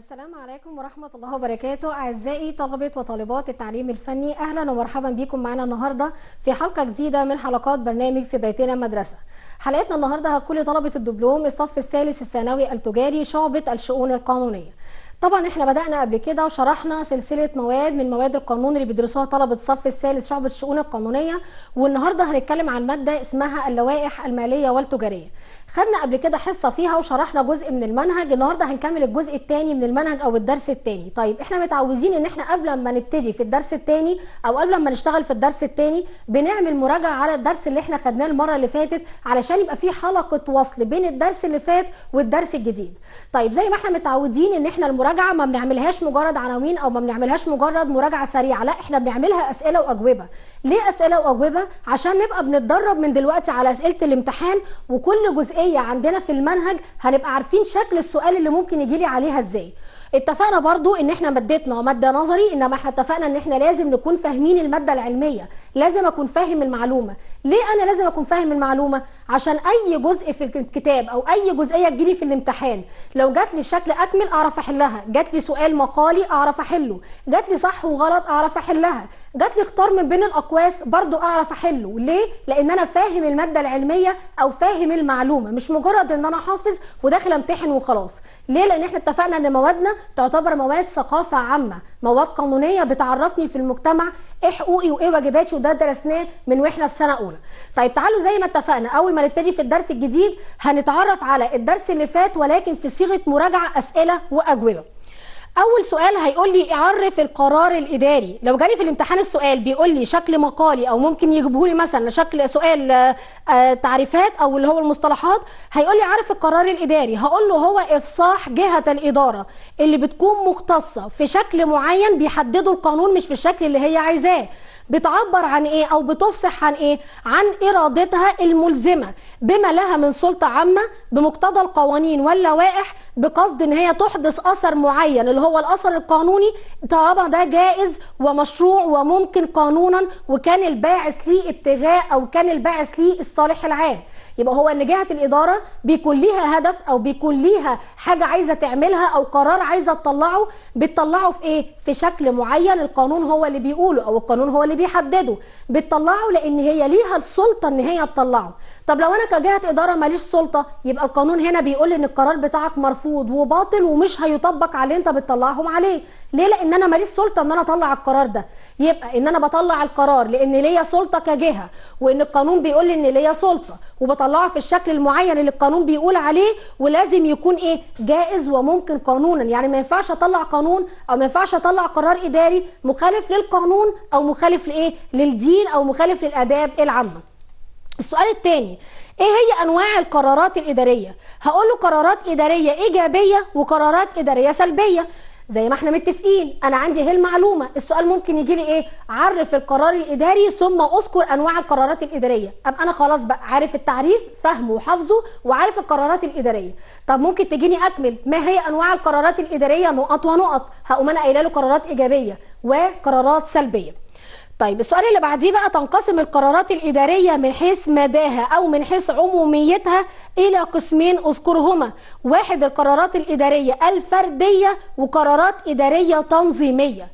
السلام عليكم ورحمة الله وبركاته أعزائي طلبة وطالبات التعليم الفني أهلا ومرحبا بكم معنا النهاردة في حلقة جديدة من حلقات برنامج في بيتنا مدرسة حلقتنا النهاردة هتكون طلبة الدبلوم الصف الثالث الثانوي التجاري شعبة الشؤون القانونية طبعا احنا بدأنا قبل كده وشرحنا سلسلة مواد من مواد القانون اللي بيدرسوها طلبة الصف الثالث شعبة الشؤون القانونية والنهاردة هنتكلم عن مادة اسمها اللوائح المالية والتجارية خدنا قبل كده حصه فيها وشرحنا جزء من المنهج النهارده هنكمل الجزء الثاني من المنهج او الدرس الثاني طيب احنا متعودين ان احنا قبل ما نبتدي في الدرس الثاني او قبل ما نشتغل في الدرس الثاني بنعمل مراجعه على الدرس اللي احنا خدناه المره اللي فاتت علشان يبقى في حلقه وصل بين الدرس اللي فات والدرس الجديد طيب زي ما احنا متعودين ان احنا المراجعه ما بنعملهاش مجرد عناوين او ما بنعملهاش مجرد مراجعه سريعه لا احنا بنعملها اسئله واجوبه ليه اسئله واجوبه عشان نبقى بنتدرب من دلوقتي على اسئله الامتحان وكل جزء جزئيه عندنا في المنهج هنبقى عارفين شكل السؤال اللي ممكن يجي لي عليها ازاي اتفقنا برضو ان احنا مادتنا ماده نظري انما احنا اتفقنا ان احنا لازم نكون فاهمين الماده العلميه لازم اكون فاهم المعلومه ليه انا لازم اكون فاهم المعلومه عشان اي جزء في الكتاب او اي جزئيه تجيلي في الامتحان لو جات لي بشكل اكمل اعرف احلها جات لي سؤال مقالي اعرف احله جات لي صح وغلط اعرف احلها جات لي اختار من بين الاقواس برضو اعرف احله ليه لان انا فاهم الماده العلميه او فاهم المعلومه مش مجرد ان انا حافظ وداخل امتحن وخلاص ليه لان احنا اتفقنا ان موادنا تعتبر مواد ثقافه عامه مواد قانونيه بتعرفني في المجتمع ايه حقوقي وايه واجباتي وده درسناه من واحنا في سنه اولى طيب تعالوا زي ما اتفقنا اول ما نبتدي في الدرس الجديد هنتعرف على الدرس اللي فات ولكن في صيغه مراجعه اسئله واجوبه اول سؤال هيقول لي عرف القرار الاداري لو جالي في الامتحان السؤال بيقول لي شكل مقالي او ممكن يجيبه لي مثلا شكل سؤال آه، آه، تعريفات او اللي هو المصطلحات هيقول لي عرف القرار الاداري هقول له هو افصاح جهه الاداره اللي بتكون مختصه في شكل معين بيحدده القانون مش في الشكل اللي هي عايزاه بتعبر عن ايه او بتفصح عن ايه عن ارادتها الملزمه بما لها من سلطه عامه بمقتضى القوانين واللوائح بقصد ان هي تحدث اثر معين اللي هو الاثر القانوني طالما ده جائز ومشروع وممكن قانونا وكان الباعث ليه ابتغاء او كان الباعث ليه الصالح العام يبقى هو ان جهه الاداره بيكون ليها هدف او بيكون ليها حاجه عايزه تعملها او قرار عايزه تطلعه بتطلعه في ايه في شكل معين القانون هو اللي بيقوله او القانون هو اللي بيحدده بتطلعه لان هي ليها السلطه ان هي تطلعه طب لو انا كجهه اداره ماليش سلطه يبقى القانون هنا بيقول ان القرار بتاعك مرفوض وباطل ومش هيطبق على اللي انت بتطلعهم عليه ليه لان انا ماليش سلطه ان انا اطلع القرار ده يبقى ان انا بطلع القرار لان ليا سلطه كجهه وان القانون بيقول لي ان ليا سلطه وبطلعه في الشكل المعين اللي القانون بيقول عليه ولازم يكون ايه جائز وممكن قانونا يعني ما ينفعش اطلع قانون او ما ينفعش اطلع قرار اداري مخالف للقانون او مخالف لايه للدين او مخالف للاداب العامه السؤال الثاني ايه هي انواع القرارات الاداريه هقول له قرارات اداريه ايجابيه وقرارات اداريه سلبيه زي ما احنا متفقين انا عندي هي المعلومه السؤال ممكن يجي لي ايه عرف القرار الاداري ثم اذكر انواع القرارات الاداريه طب انا خلاص بقى عارف التعريف فاهمه وحافظه وعارف القرارات الاداريه طب ممكن تجيني اكمل ما هي انواع القرارات الاداريه نقط ونقط هقوم انا قايله له قرارات ايجابيه وقرارات سلبيه طيب السؤال اللي بعديه بقى تنقسم القرارات الإدارية من حيث مداها أو من حيث عموميتها إلى قسمين أذكرهما واحد القرارات الإدارية الفردية وقرارات إدارية تنظيمية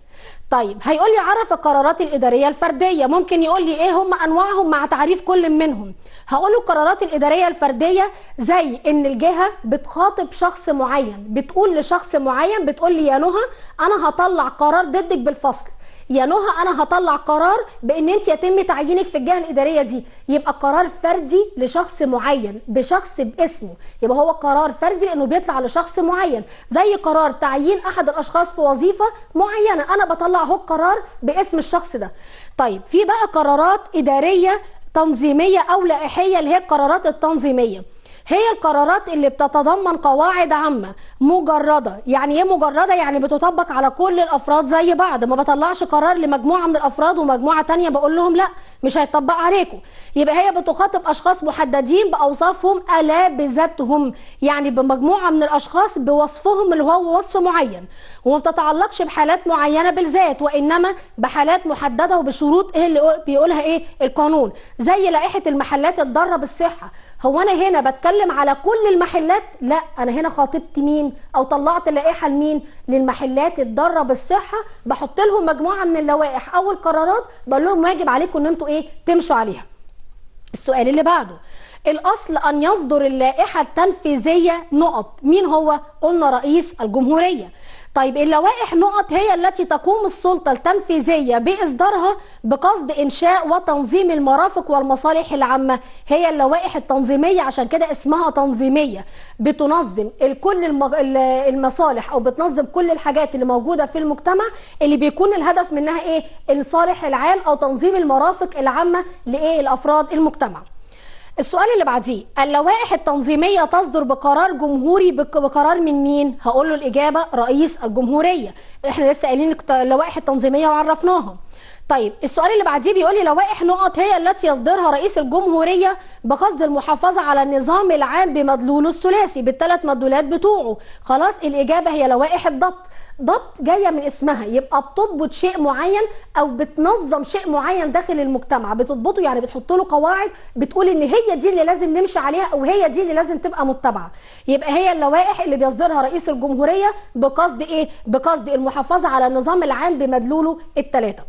طيب هيقول لي عرف القرارات الإدارية الفردية ممكن يقول لي إيه هم أنواعهم مع تعريف كل منهم هقول له القرارات الإدارية الفردية زي إن الجهة بتخاطب شخص معين بتقول لشخص معين بتقول لي يا نهى أنا هطلع قرار ضدك بالفصل يا نهى انا هطلع قرار بان انت يتم تعيينك في الجهه الاداريه دي يبقى قرار فردي لشخص معين بشخص باسمه يبقى هو قرار فردي لانه بيطلع لشخص معين زي قرار تعيين احد الاشخاص في وظيفه معينه انا بطلع اهو القرار باسم الشخص ده طيب في بقى قرارات اداريه تنظيميه او لائحيه اللي هي القرارات التنظيميه هي القرارات اللي بتتضمن قواعد عامه مجرده يعني ايه مجرده يعني بتطبق على كل الافراد زي بعض ما بطلعش قرار لمجموعه من الافراد ومجموعه تانية بقول لهم لا مش هيطبق عليكم يبقى هي بتخاطب اشخاص محددين باوصافهم الا بذاتهم يعني بمجموعه من الاشخاص بوصفهم اللي هو وصف معين وما بتتعلقش بحالات معينه بالذات وانما بحالات محدده وبشروط ايه اللي بيقولها ايه القانون زي لائحه المحلات الضاره بالصحه هو انا هنا بتكلم على كل المحلات لا انا هنا خاطبت مين او طلعت لائحه لمين للمحلات الضاره بالصحه بحط لهم مجموعه من اللوائح او القرارات بقول لهم واجب عليكم ان انتم ايه تمشوا عليها السؤال اللي بعده الاصل ان يصدر اللائحه التنفيذيه نقط مين هو قلنا رئيس الجمهوريه طيب اللوائح نقط هي التي تقوم السلطة التنفيذية بإصدارها بقصد إنشاء وتنظيم المرافق والمصالح العامة هي اللوائح التنظيمية عشان كده اسمها تنظيمية بتنظم كل المصالح أو بتنظم كل الحاجات اللي موجودة في المجتمع اللي بيكون الهدف منها إيه الصالح العام أو تنظيم المرافق العامة لإيه الأفراد المجتمع السؤال اللي بعديه اللوائح التنظيميه تصدر بقرار جمهوري بقرار من مين هقول له الاجابه رئيس الجمهوريه احنا لسه قايلين اللوائح التنظيميه وعرفناها طيب السؤال اللي بعديه بيقول لي لوائح نقط هي التي يصدرها رئيس الجمهوريه بقصد المحافظه على النظام العام بمدلوله الثلاثي بالثلاث مدلولات بتوعه خلاص الاجابه هي لوائح الضبط ضبط جايه من اسمها يبقى بتضبط شيء معين او بتنظم شيء معين داخل المجتمع بتضبطه يعني بتحط له قواعد بتقول ان هي دي اللي لازم نمشي عليها او هي دي اللي لازم تبقى متبعه يبقى هي اللوائح اللي بيصدرها رئيس الجمهوريه بقصد ايه بقصد المحافظه على النظام العام بمدلوله الثلاثه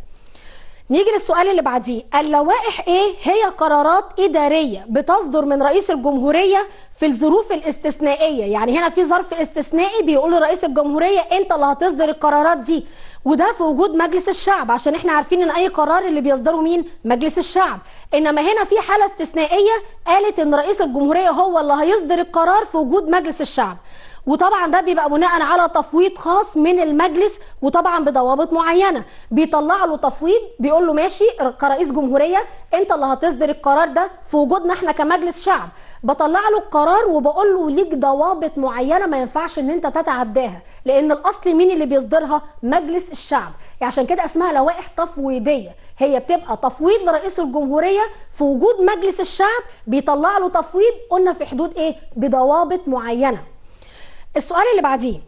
نيجي للسؤال اللي بعديه اللوائح ايه هي قرارات اداريه بتصدر من رئيس الجمهوريه في الظروف الاستثنائيه يعني هنا في ظرف استثنائي بيقول لرئيس الجمهوريه انت اللي هتصدر القرارات دي وده في وجود مجلس الشعب عشان احنا عارفين ان اي قرار اللي بيصدره مين مجلس الشعب انما هنا في حاله استثنائيه قالت ان رئيس الجمهوريه هو اللي هيصدر القرار في وجود مجلس الشعب وطبعا ده بيبقى بناء على تفويض خاص من المجلس وطبعا بضوابط معينه بيطلع له تفويض بيقول له ماشي كرئيس جمهوريه انت اللي هتصدر القرار ده في وجودنا احنا كمجلس شعب بطلع له القرار وبقول له ليك ضوابط معينه ما ينفعش ان انت تتعداها لان الاصل مين اللي بيصدرها مجلس الشعب عشان كده اسمها لوائح تفويضيه هي بتبقى تفويض لرئيس الجمهوريه في وجود مجلس الشعب بيطلع له تفويض قلنا في حدود ايه بضوابط معينه السؤال اللي بعديه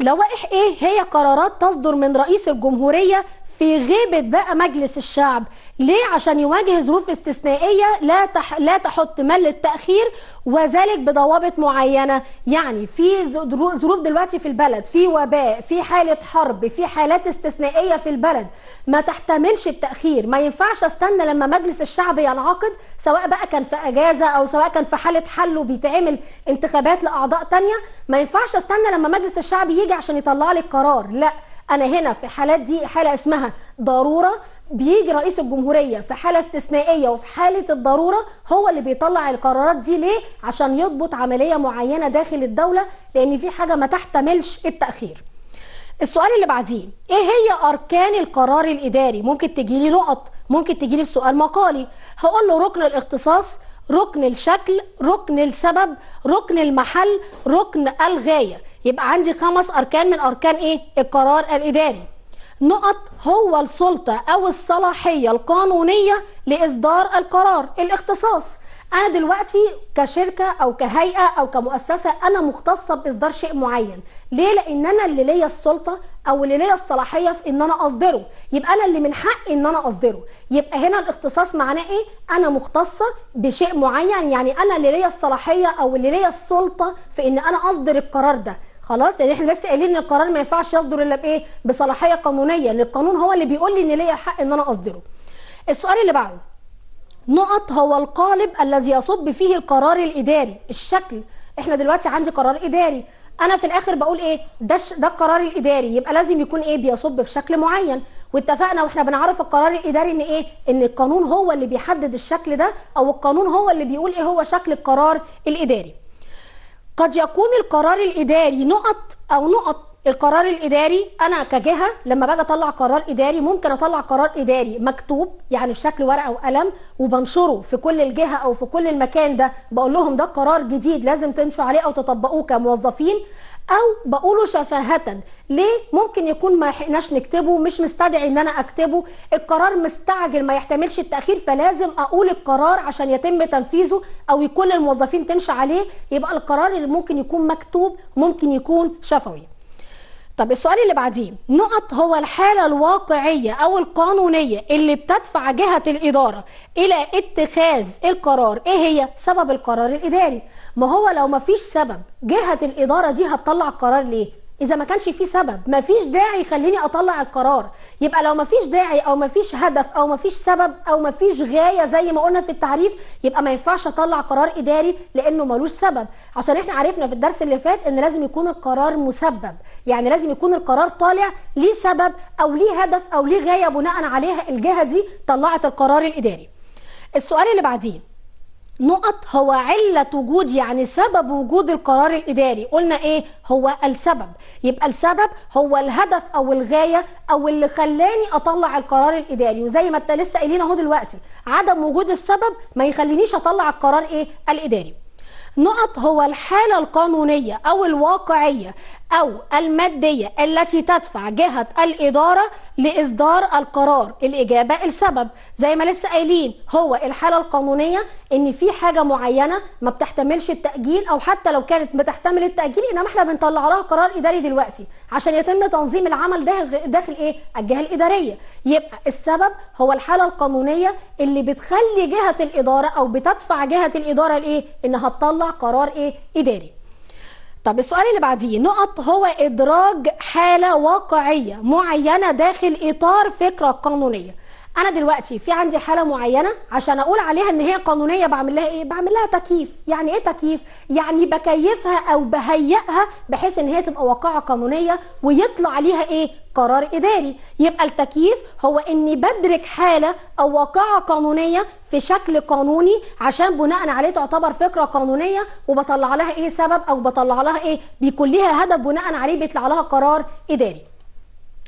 لوائح ايه هي قرارات تصدر من رئيس الجمهورية في غيبة بقى مجلس الشعب ليه عشان يواجه ظروف استثنائية لا تح... لا تحط مل التأخير وذلك بضوابط معينة يعني في ظروف دلوقتي في البلد في وباء في حالة حرب في حالات استثنائية في البلد ما تحتملش التأخير ما ينفعش استنى لما مجلس الشعب ينعقد سواء بقى كان في أجازة أو سواء كان في حالة حل وبيتعمل انتخابات لأعضاء تانية ما ينفعش استنى لما مجلس الشعب يجي عشان يطلع لي القرار لا انا هنا في حالات دي حاله اسمها ضروره بيجي رئيس الجمهوريه في حاله استثنائيه وفي حاله الضروره هو اللي بيطلع القرارات دي ليه عشان يضبط عمليه معينه داخل الدوله لان في حاجه ما تحتملش التاخير السؤال اللي بعديه ايه هي اركان القرار الاداري ممكن تجي لي نقط ممكن تجي لي في سؤال مقالي هقول له ركن الاختصاص ركن الشكل ركن السبب ركن المحل ركن الغايه يبقى عندي خمس أركان من أركان إيه؟ القرار الإداري نقط هو السلطة أو الصلاحية القانونية لإصدار القرار الاختصاص أنا دلوقتي كشركة أو كهيئة أو كمؤسسة أنا مختصة بإصدار شيء معين ليه؟ لأن أنا اللي ليا السلطة أو اللي ليا الصلاحية في إن أنا أصدره يبقى أنا اللي من حقي إن أنا أصدره يبقى هنا الاختصاص معناه إيه؟ أنا مختصة بشيء معين يعني أنا اللي ليا الصلاحية أو اللي ليا السلطة في إن أنا أصدر القرار ده خلاص يعني احنا لسه قايلين ان القرار ما ينفعش يصدر الا بايه بصلاحيه قانونيه لان القانون هو اللي بيقول لي ان ليا الحق ان انا اصدره السؤال اللي بعده نقط هو القالب الذي يصب فيه القرار الاداري الشكل احنا دلوقتي عندي قرار اداري انا في الاخر بقول ايه ده ده القرار الاداري يبقى لازم يكون ايه بيصب في شكل معين واتفقنا واحنا بنعرف القرار الاداري ان ايه ان القانون هو اللي بيحدد الشكل ده او القانون هو اللي بيقول ايه هو شكل القرار الاداري قد يكون القرار الاداري نقط او نقط القرار الاداري انا كجهه لما باجي اطلع قرار اداري ممكن اطلع قرار اداري مكتوب يعني بشكل ورقه وقلم وبنشره في كل الجهه او في كل المكان ده بقول لهم ده قرار جديد لازم تمشوا عليه او تطبقوه كموظفين او بقوله شفاهه ليه ممكن يكون ما لحقناش نكتبه مش مستدعي ان انا اكتبه القرار مستعجل ما يحتملش التاخير فلازم اقول القرار عشان يتم تنفيذه او كل الموظفين تمشي عليه يبقى القرار اللي ممكن يكون مكتوب ممكن يكون شفوي طب السؤال اللي بعديه نقط هو الحاله الواقعيه او القانونيه اللي بتدفع جهه الاداره الى اتخاذ القرار ايه هي سبب القرار الاداري ما هو لو ما فيش سبب جهه الاداره دي هتطلع القرار ليه اذا ما كانش في سبب ما فيش داعي يخليني اطلع القرار يبقى لو ما فيش داعي او ما فيش هدف او ما فيش سبب او ما فيش غايه زي ما قلنا في التعريف يبقى ما ينفعش اطلع قرار اداري لانه ملوش سبب عشان احنا عرفنا في الدرس اللي فات ان لازم يكون القرار مسبب يعني لازم يكون القرار طالع ليه سبب او ليه هدف او ليه غايه بناء عليها الجهه دي طلعت القرار الاداري السؤال اللي بعديه نقط هو علة وجود يعني سبب وجود القرار الإداري قلنا إيه هو السبب يبقى السبب هو الهدف أو الغاية أو اللي خلاني أطلع القرار الإداري وزي ما أنت لسه قايلين أهو دلوقتي عدم وجود السبب ما يخلينيش أطلع القرار إيه الإداري نقط هو الحالة القانونية أو الواقعية أو المادية التي تدفع جهة الإدارة لإصدار القرار الإجابة السبب زي ما لسه قايلين هو الحالة القانونية إن في حاجة معينة ما بتحتملش التأجيل أو حتى لو كانت بتحتمل التأجيل إنما إحنا بنطلع لها قرار إداري دلوقتي عشان يتم تنظيم العمل ده داخل إيه الجهة الإدارية يبقى السبب هو الحالة القانونية اللي بتخلي جهة الإدارة أو بتدفع جهة الإدارة لإيه إنها تطلع قرار إيه إداري طب السؤال اللي بعديه نقط هو إدراج حالة واقعية معينة داخل إطار فكرة قانونية أنا دلوقتي في عندي حالة معينة عشان أقول عليها إن هي قانونية بعمل لها إيه؟ بعمل لها تكييف يعني إيه تكييف؟ يعني بكيفها أو بهيئها بحيث إن هي تبقى واقعة قانونية ويطلع عليها إيه؟ قرار إداري يبقى التكييف هو إني بدرك حالة أو واقعة قانونية في شكل قانوني عشان بناء عليه تعتبر فكرة قانونية وبطلع لها إيه سبب أو بطلع لها إيه بيكون هدف بناء عليه بيطلع لها قرار إداري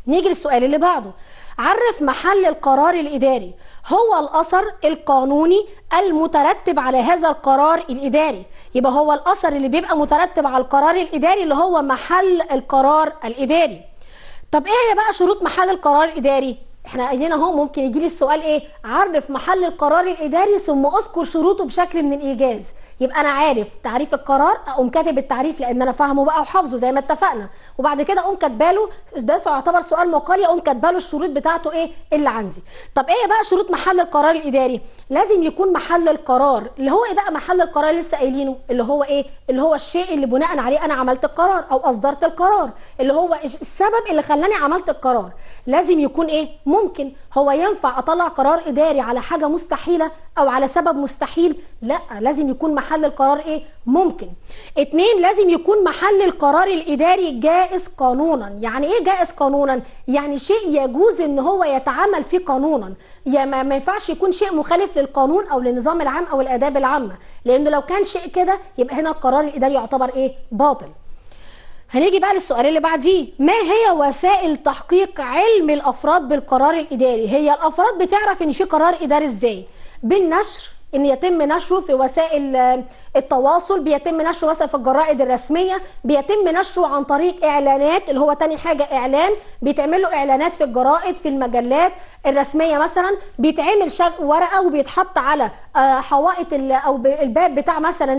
نيجي للسؤال اللي بعده عرف محل القرار الإداري هو الأثر القانوني المترتب على هذا القرار الإداري يبقى هو الأثر اللي بيبقى مترتب على القرار الإداري اللي هو محل القرار الإداري طب ايه هي بقى شروط محل القرار الاداري احنا قايلين اهو ممكن يجي لي السؤال ايه عرف محل القرار الاداري ثم اذكر شروطه بشكل من الايجاز يبقى انا عارف تعريف القرار اقوم كاتب التعريف لان انا فاهمه بقى وحافظه زي ما اتفقنا وبعد كده اقوم كاتباله ده يعتبر سؤال مقالي اقوم كاتباله الشروط بتاعته ايه اللي عندي طب ايه بقى شروط محل القرار الاداري لازم يكون محل القرار اللي هو ايه بقى محل القرار لسه قايلينه اللي هو ايه اللي هو الشيء اللي بناء عليه انا عملت القرار او اصدرت القرار اللي هو السبب اللي خلاني عملت القرار لازم يكون ايه ممكن هو ينفع اطلع قرار اداري على حاجه مستحيله او على سبب مستحيل لا لازم يكون محل محل القرار ايه ممكن اتنين لازم يكون محل القرار الاداري جائز قانونا يعني ايه جائز قانونا يعني شيء يجوز ان هو يتعامل فيه قانونا يا ما, ينفعش يكون شيء مخالف للقانون او للنظام العام او الاداب العامه لانه لو كان شيء كده يبقى هنا القرار الاداري يعتبر ايه باطل هنيجي بقى للسؤال اللي بعديه ما هي وسائل تحقيق علم الافراد بالقرار الاداري هي الافراد بتعرف ان في قرار اداري ازاي بالنشر ان يتم نشره في وسائل آه، التواصل بيتم نشره مثلا في الجرائد الرسميه بيتم نشره عن طريق اعلانات اللي هو تاني حاجه اعلان بيتعمل له اعلانات في الجرائد في المجلات الرسميه مثلا بيتعمل ورقه وبيتحط على آه، حوائط او الباب بتاع مثلا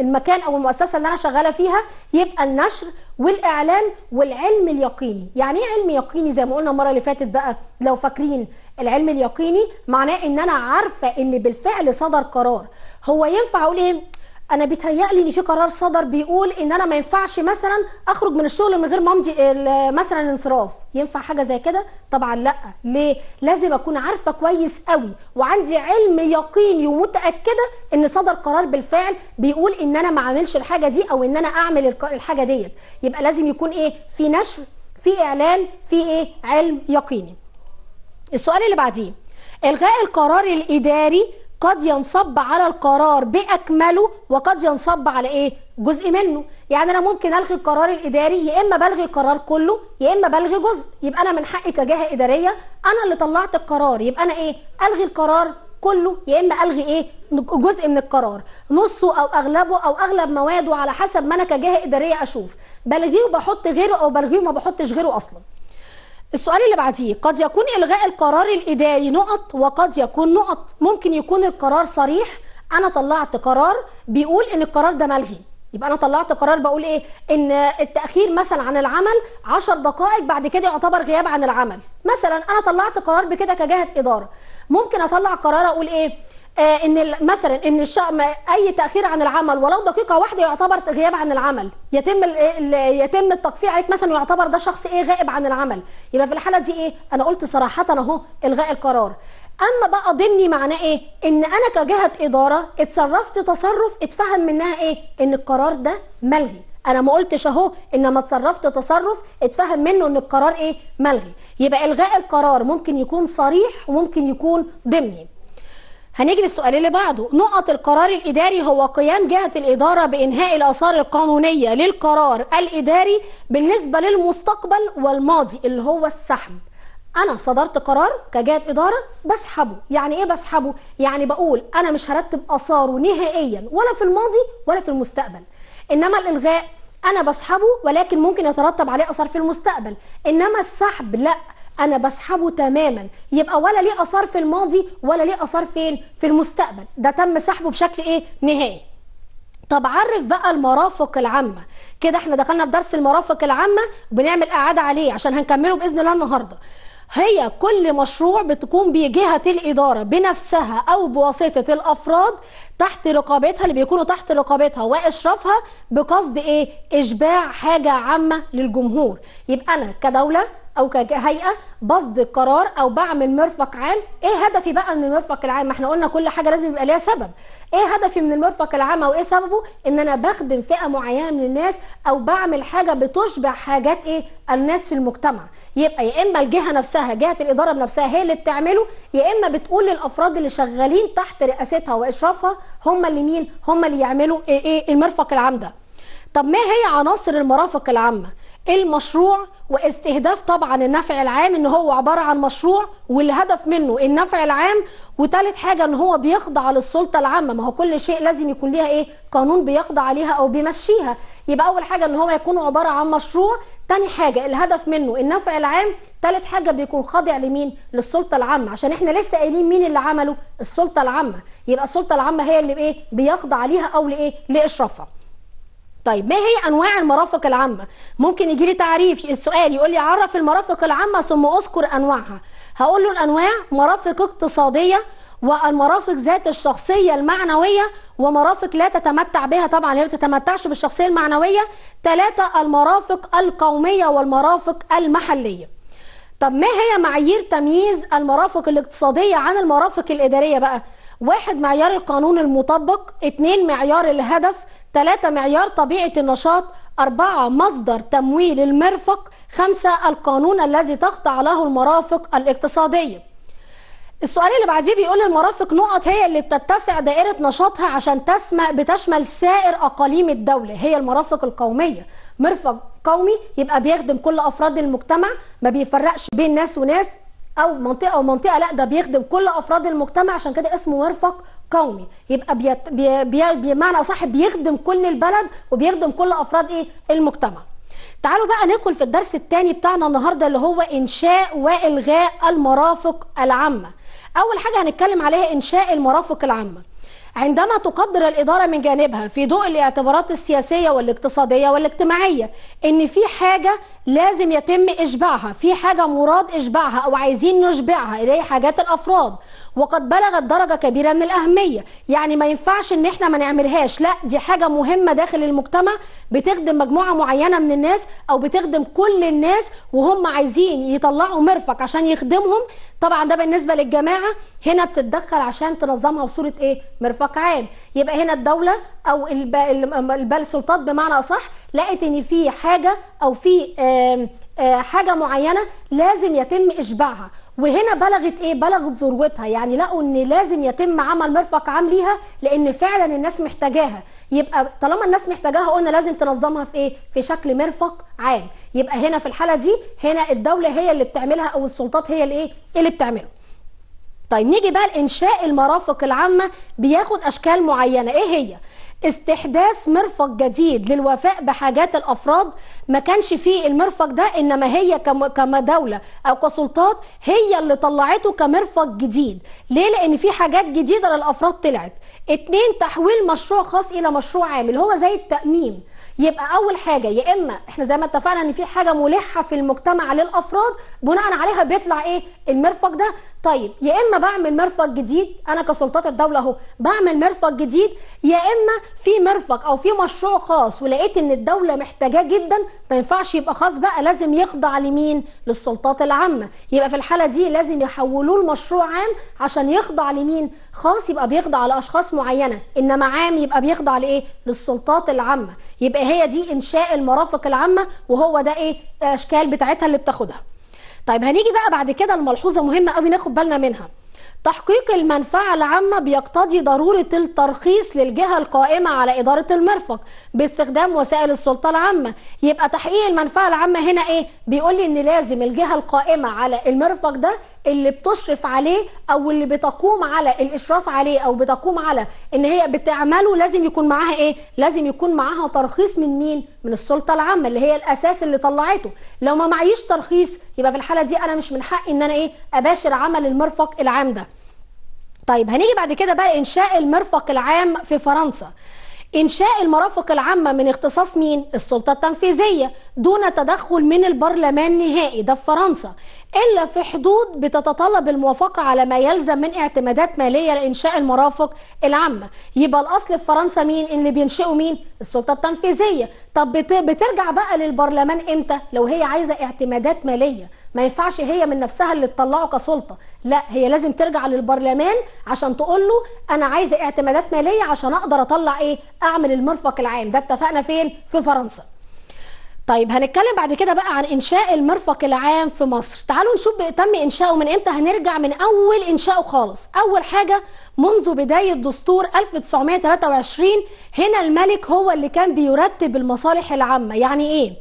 المكان او المؤسسه اللي انا شغاله فيها يبقى النشر والاعلان والعلم اليقيني يعني ايه علم يقيني زي ما قلنا المره اللي فاتت بقى لو فاكرين العلم اليقيني معناه ان انا عارفه ان بالفعل صدر قرار هو ينفع اقول ايه انا بيتهيألي ان في قرار صدر بيقول ان انا ما ينفعش مثلا اخرج من الشغل من غير ما امضي مثلا انصراف ينفع حاجه زي كده طبعا لا ليه لازم اكون عارفه كويس قوي وعندي علم يقيني ومتاكده ان صدر قرار بالفعل بيقول ان انا ما اعملش الحاجه دي او ان انا اعمل الحاجه ديت يبقى لازم يكون ايه في نشر في اعلان في ايه علم يقيني السؤال اللي بعديه الغاء القرار الاداري قد ينصب على القرار باكمله وقد ينصب على ايه جزء منه يعني انا ممكن الغي القرار الاداري يا اما بلغي القرار كله يا اما بلغي جزء يبقى انا من حقي كجهه اداريه انا اللي طلعت القرار يبقى انا ايه الغي القرار كله يا اما الغي ايه جزء من القرار نصه او اغلبه او اغلب مواده على حسب ما انا كجهه اداريه اشوف بلغيه وبحط غيره او بلغيه وما بحطش غيره اصلا السؤال اللي بعديه قد يكون إلغاء القرار الإداري نقط وقد يكون نقط ممكن يكون القرار صريح أنا طلعت قرار بيقول إن القرار ده ملغي يبقى أنا طلعت قرار بقول إيه إن التأخير مثلا عن العمل 10 دقائق بعد كده يعتبر غياب عن العمل مثلا أنا طلعت قرار بكده كجهة إدارة ممكن أطلع قرار أقول إيه آه، ان مثلا ان اي تاخير عن العمل ولو دقيقه واحده يعتبر غياب عن العمل يتم يتم التقفي عليك مثلا يعتبر ده شخص ايه غائب عن العمل يبقى في الحاله دي ايه انا قلت صراحه اهو الغاء القرار اما بقى ضمني معناه ايه ان انا كجهه اداره اتصرفت تصرف اتفهم منها ايه ان القرار ده ملغي انا ما قلتش اهو انما اتصرفت تصرف اتفهم منه ان القرار ايه ملغي يبقى الغاء القرار ممكن يكون صريح وممكن يكون ضمني هنيجي للسؤال اللي بعده نقط القرار الإداري هو قيام جهة الإدارة بإنهاء الآثار القانونية للقرار الإداري بالنسبة للمستقبل والماضي اللي هو السحب أنا صدرت قرار كجهة إدارة بسحبه يعني إيه بسحبه؟ يعني بقول أنا مش هرتب آثاره نهائيا ولا في الماضي ولا في المستقبل إنما الإلغاء أنا بسحبه ولكن ممكن يترتب عليه آثار في المستقبل إنما السحب لأ انا بسحبه تماما يبقى ولا ليه اثار في الماضي ولا ليه اثار فين في المستقبل ده تم سحبه بشكل ايه نهائي طب عرف بقى المرافق العامة كده احنا دخلنا في درس المرافق العامة وبنعمل اعادة عليه عشان هنكمله بإذن الله النهاردة هي كل مشروع بتكون بجهة الإدارة بنفسها أو بواسطة الأفراد تحت رقابتها اللي بيكونوا تحت رقابتها وإشرافها بقصد إيه؟ إشباع حاجة عامة للجمهور يبقى أنا كدولة او كهيئه بصدر قرار او بعمل مرفق عام ايه هدفي بقى من المرفق العام ما احنا قلنا كل حاجه لازم يبقى ليها سبب ايه هدفي من المرفق العام او ايه سببه ان انا بخدم فئه معينه من الناس او بعمل حاجه بتشبع حاجات ايه الناس في المجتمع يبقى يا اما الجهه نفسها جهه الاداره بنفسها هي اللي بتعمله يا اما بتقول للافراد اللي شغالين تحت رئاستها واشرافها هم اللي مين هم اللي يعملوا ايه, إيه؟ المرفق العام ده طب ما هي عناصر المرافق العامه المشروع واستهداف طبعا النفع العام ان هو عباره عن مشروع والهدف منه النفع العام وثالث حاجه ان هو بيخضع للسلطه العامه ما هو كل شيء لازم يكون ليها ايه قانون بيخضع عليها او بيمشيها يبقى اول حاجه ان هو يكون عباره عن مشروع تاني حاجه الهدف منه النفع العام تالت حاجه بيكون خاضع لمين للسلطه العامه عشان احنا لسه قايلين مين اللي عمله السلطه العامه يبقى السلطه العامه هي اللي بايه بيخضع عليها او لايه لاشرافها طيب ما هي انواع المرافق العامه ممكن يجي لي تعريف السؤال يقول لي عرف المرافق العامه ثم اذكر انواعها هقول له الانواع مرافق اقتصاديه والمرافق ذات الشخصيه المعنويه ومرافق لا تتمتع بها طبعا هي ما بتتمتعش بالشخصيه المعنويه ثلاثه المرافق القوميه والمرافق المحليه طب ما هي معايير تمييز المرافق الاقتصاديه عن المرافق الاداريه بقى واحد معيار القانون المطبق اتنين معيار الهدف ثلاثة معيار طبيعة النشاط أربعة مصدر تمويل المرفق خمسة القانون الذي تخضع له المرافق الاقتصادية السؤال اللي بعديه بيقول المرافق نقط هي اللي بتتسع دائرة نشاطها عشان تسمى بتشمل سائر أقاليم الدولة هي المرافق القومية مرفق قومي يبقى بيخدم كل أفراد المجتمع ما بيفرقش بين ناس وناس أو منطقة ومنطقة لا ده بيخدم كل أفراد المجتمع عشان كده اسمه مرفق قومي يبقى بي بي بمعنى اصح بيخدم كل البلد وبيخدم كل افراد ايه المجتمع تعالوا بقى ندخل في الدرس الثاني بتاعنا النهارده اللي هو انشاء والغاء المرافق العامه اول حاجه هنتكلم عليها انشاء المرافق العامه عندما تقدر الإدارة من جانبها في ضوء الاعتبارات السياسية والاقتصادية والاجتماعية إن في حاجة لازم يتم إشباعها في حاجة مراد إشباعها أو عايزين نشبعها اللي هي حاجات الأفراد وقد بلغت درجة كبيرة من الأهمية يعني ما ينفعش إن إحنا ما نعملهاش لا دي حاجة مهمة داخل المجتمع بتخدم مجموعة معينة من الناس أو بتخدم كل الناس وهم عايزين يطلعوا مرفق عشان يخدمهم طبعا ده بالنسبة للجماعة هنا بتتدخل عشان تنظمها بصورة إيه مرفق عام يبقى هنا الدولة أو البلد السلطات بمعنى أصح لقت إن في حاجة أو في آه، حاجة معينة لازم يتم إشباعها وهنا بلغت ايه بلغت ذروتها يعني لقوا ان لازم يتم عمل مرفق عام ليها لان فعلا الناس محتاجاها يبقى طالما الناس محتاجاها قلنا لازم تنظمها في ايه في شكل مرفق عام يبقى هنا في الحاله دي هنا الدوله هي اللي بتعملها او السلطات هي اللي ايه اللي بتعمله طيب نيجي بقى لانشاء المرافق العامه بياخد اشكال معينه ايه هي استحداث مرفق جديد للوفاء بحاجات الافراد ما كانش فيه المرفق ده انما هي كدوله او كسلطات هي اللي طلعته كمرفق جديد ليه لان في حاجات جديده للافراد طلعت اتنين تحويل مشروع خاص الى مشروع عامل هو زي التاميم يبقى اول حاجه يا اما احنا زي ما اتفقنا ان في حاجه ملحه في المجتمع للافراد بناء عليها بيطلع ايه المرفق ده طيب يا اما بعمل مرفق جديد انا كسلطات الدوله اهو بعمل مرفق جديد يا اما في مرفق او في مشروع خاص ولقيت ان الدوله محتاجاه جدا ما ينفعش يبقى خاص بقى لازم يخضع لمين للسلطات العامه يبقى في الحاله دي لازم يحولوه لمشروع عام عشان يخضع لمين خاص يبقى بيخضع لاشخاص معينه انما عام يبقى بيخضع لايه للسلطات العامه يبقى هي دي انشاء المرافق العامه وهو ده ايه الاشكال بتاعتها اللي بتاخدها طيب هنيجي بقى بعد كده لملحوظه مهمه قوي ناخد بالنا منها تحقيق المنفعة العامة بيقتضي ضرورة الترخيص للجهة القائمة على إدارة المرفق باستخدام وسائل السلطة العامة يبقى تحقيق المنفعة العامة هنا إيه؟ بيقول لي إن لازم الجهة القائمة على المرفق ده اللي بتشرف عليه او اللي بتقوم على الاشراف عليه او بتقوم على ان هي بتعمله لازم يكون معاها ايه لازم يكون معاها ترخيص من مين من السلطه العامه اللي هي الاساس اللي طلعته لو ما معيش ترخيص يبقى في الحاله دي انا مش من حقي ان انا ايه اباشر عمل المرفق العام ده طيب هنيجي بعد كده بقى انشاء المرفق العام في فرنسا إنشاء المرافق العامة من اختصاص مين؟ السلطة التنفيذية دون تدخل من البرلمان نهائي ده في فرنسا إلا في حدود بتتطلب الموافقة على ما يلزم من اعتمادات مالية لإنشاء المرافق العامة يبقى الأصل في فرنسا مين اللي بينشئوا مين السلطة التنفيذية طب بترجع بقى للبرلمان إمتى لو هي عايزة اعتمادات مالية ما ينفعش هي من نفسها اللي تطلعه كسلطة لا هي لازم ترجع للبرلمان عشان تقول له أنا عايزة اعتمادات مالية عشان أقدر أطلع إيه أعمل المرفق العام ده اتفقنا فين في فرنسا طيب هنتكلم بعد كده بقى عن انشاء المرفق العام في مصر تعالوا نشوف تم انشاؤه من امتى هنرجع من اول انشاؤه خالص اول حاجه منذ بدايه دستور 1923 هنا الملك هو اللي كان بيرتب المصالح العامه يعني ايه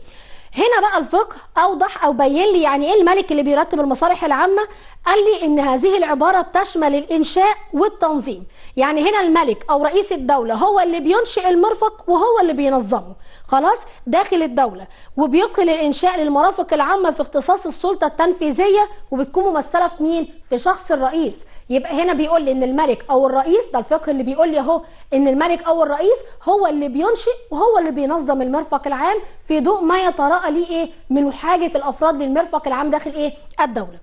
هنا بقى الفقه اوضح او بين لي يعني ايه الملك اللي بيرتب المصالح العامه قال لي ان هذه العباره بتشمل الانشاء والتنظيم يعني هنا الملك او رئيس الدوله هو اللي بينشئ المرفق وهو اللي بينظمه خلاص داخل الدوله وبيقل الانشاء للمرافق العامه في اختصاص السلطه التنفيذيه وبتكون ممثله في مين في شخص الرئيس يبقى هنا بيقول لي ان الملك او الرئيس ده الفقه اللي بيقول لي اهو ان الملك او الرئيس هو اللي بينشئ وهو اللي بينظم المرفق العام في ضوء ما يتراءى ليه ايه من حاجه الافراد للمرفق العام داخل ايه الدوله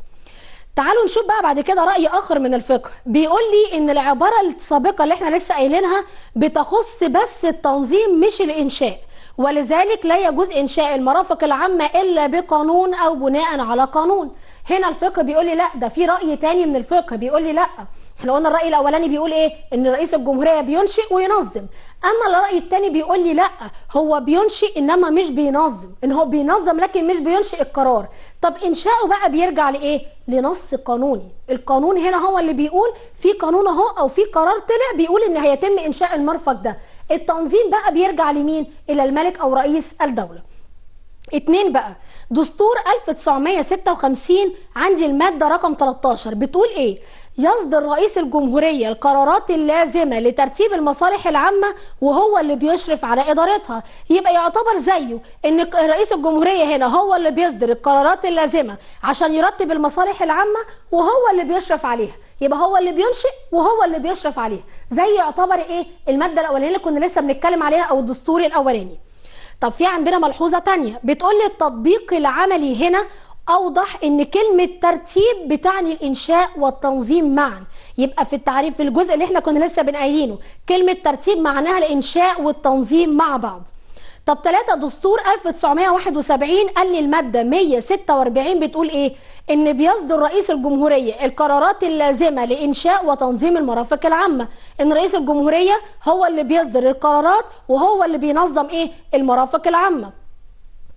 تعالوا نشوف بقى بعد كده رأي آخر من الفقه بيقول لي إن العبارة السابقة اللي احنا لسه قايلينها بتخص بس التنظيم مش الإنشاء ولذلك لا يجوز إنشاء المرافق العامة إلا بقانون أو بناء على قانون هنا الفقه بيقول لي لا ده في رأي تاني من الفقه بيقول لي لا احنا قلنا الرأي الأولاني بيقول إيه إن رئيس الجمهورية بينشئ وينظم أما الرأي التاني بيقول لي لا هو بينشئ إنما مش بينظم إن هو بينظم لكن مش بينشئ القرار طب إنشاؤه بقى بيرجع لإيه لنص قانوني القانون هنا هو اللي بيقول في قانون أهو أو في قرار طلع بيقول إن هيتم إنشاء المرفق ده التنظيم بقى بيرجع لمين الى الملك او رئيس الدوله اتنين بقى دستور 1956 عندي المادة رقم 13 بتقول ايه يصدر رئيس الجمهورية القرارات اللازمة لترتيب المصالح العامة وهو اللي بيشرف على إدارتها يبقى يعتبر زيه إن رئيس الجمهورية هنا هو اللي بيصدر القرارات اللازمة عشان يرتب المصالح العامة وهو اللي بيشرف عليها يبقى هو اللي بينشئ وهو اللي بيشرف عليها زي يعتبر ايه الماده الاولانيه اللي كنا لسه بنتكلم عليها او الدستور الاولاني طب في عندنا ملحوظه تانية بتقول لي التطبيق العملي هنا اوضح ان كلمه ترتيب بتعني الانشاء والتنظيم معا يبقى في التعريف في الجزء اللي احنا كنا لسه بنقايلينه كلمه ترتيب معناها الانشاء والتنظيم مع بعض طب 3 دستور 1971 قال لي المادة 146 بتقول ايه ان بيصدر رئيس الجمهورية القرارات اللازمة لانشاء وتنظيم المرافق العامة ان رئيس الجمهورية هو اللي بيصدر القرارات وهو اللي بينظم ايه المرافق العامة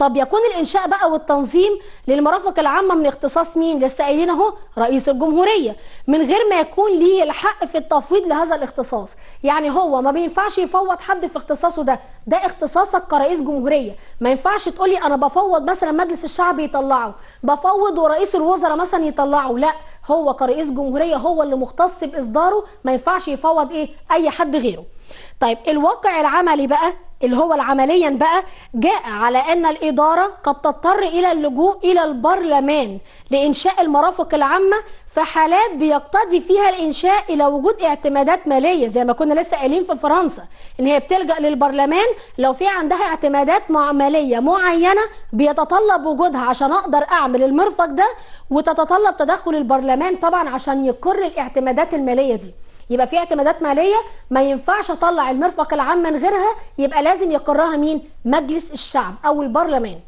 طب يكون الانشاء بقى والتنظيم للمرافق العامه من اختصاص مين لسه قايلين اهو رئيس الجمهوريه من غير ما يكون ليه الحق في التفويض لهذا الاختصاص يعني هو ما بينفعش يفوض حد في اختصاصه ده ده اختصاصك كرئيس جمهوريه ما ينفعش تقولي انا بفوض مثلا مجلس الشعب يطلعه بفوض ورئيس الوزراء مثلا يطلعه لا هو كرئيس جمهوريه هو اللي مختص باصداره ما ينفعش يفوض ايه اي حد غيره طيب الواقع العملي بقى اللي هو عمليا بقى جاء على أن الإدارة قد تضطر إلى اللجوء إلى البرلمان لإنشاء المرافق العامة في حالات بيقتضي فيها الإنشاء إلى وجود اعتمادات مالية زي ما كنا لسه قايلين في فرنسا إن هي بتلجأ للبرلمان لو في عندها اعتمادات مالية معينة بيتطلب وجودها عشان أقدر أعمل المرفق ده وتتطلب تدخل البرلمان طبعا عشان يقر الاعتمادات المالية دي يبقى في اعتمادات ماليه ما ينفعش اطلع المرفق العام من غيرها يبقى لازم يقرها مين مجلس الشعب او البرلمان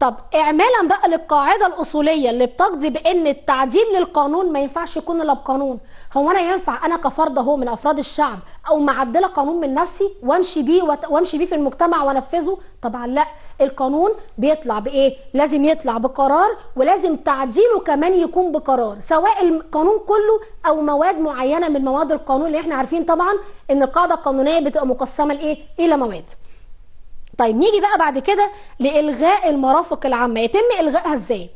طب اعمالا بقى للقاعده الاصوليه اللي بتقضي بان التعديل للقانون ما ينفعش يكون الا بقانون هو انا ينفع انا كفرد اهو من افراد الشعب او معدله قانون من نفسي وامشي بيه وامشي بيه في المجتمع وانفذه طبعا لا القانون بيطلع بايه لازم يطلع بقرار ولازم تعديله كمان يكون بقرار سواء القانون كله او مواد معينه من مواد القانون اللي احنا عارفين طبعا ان القاعده القانونيه بتبقى مقسمه لايه الى مواد طيب نيجي بقى بعد كده لإلغاء المرافق العامة يتم إلغائها إزاي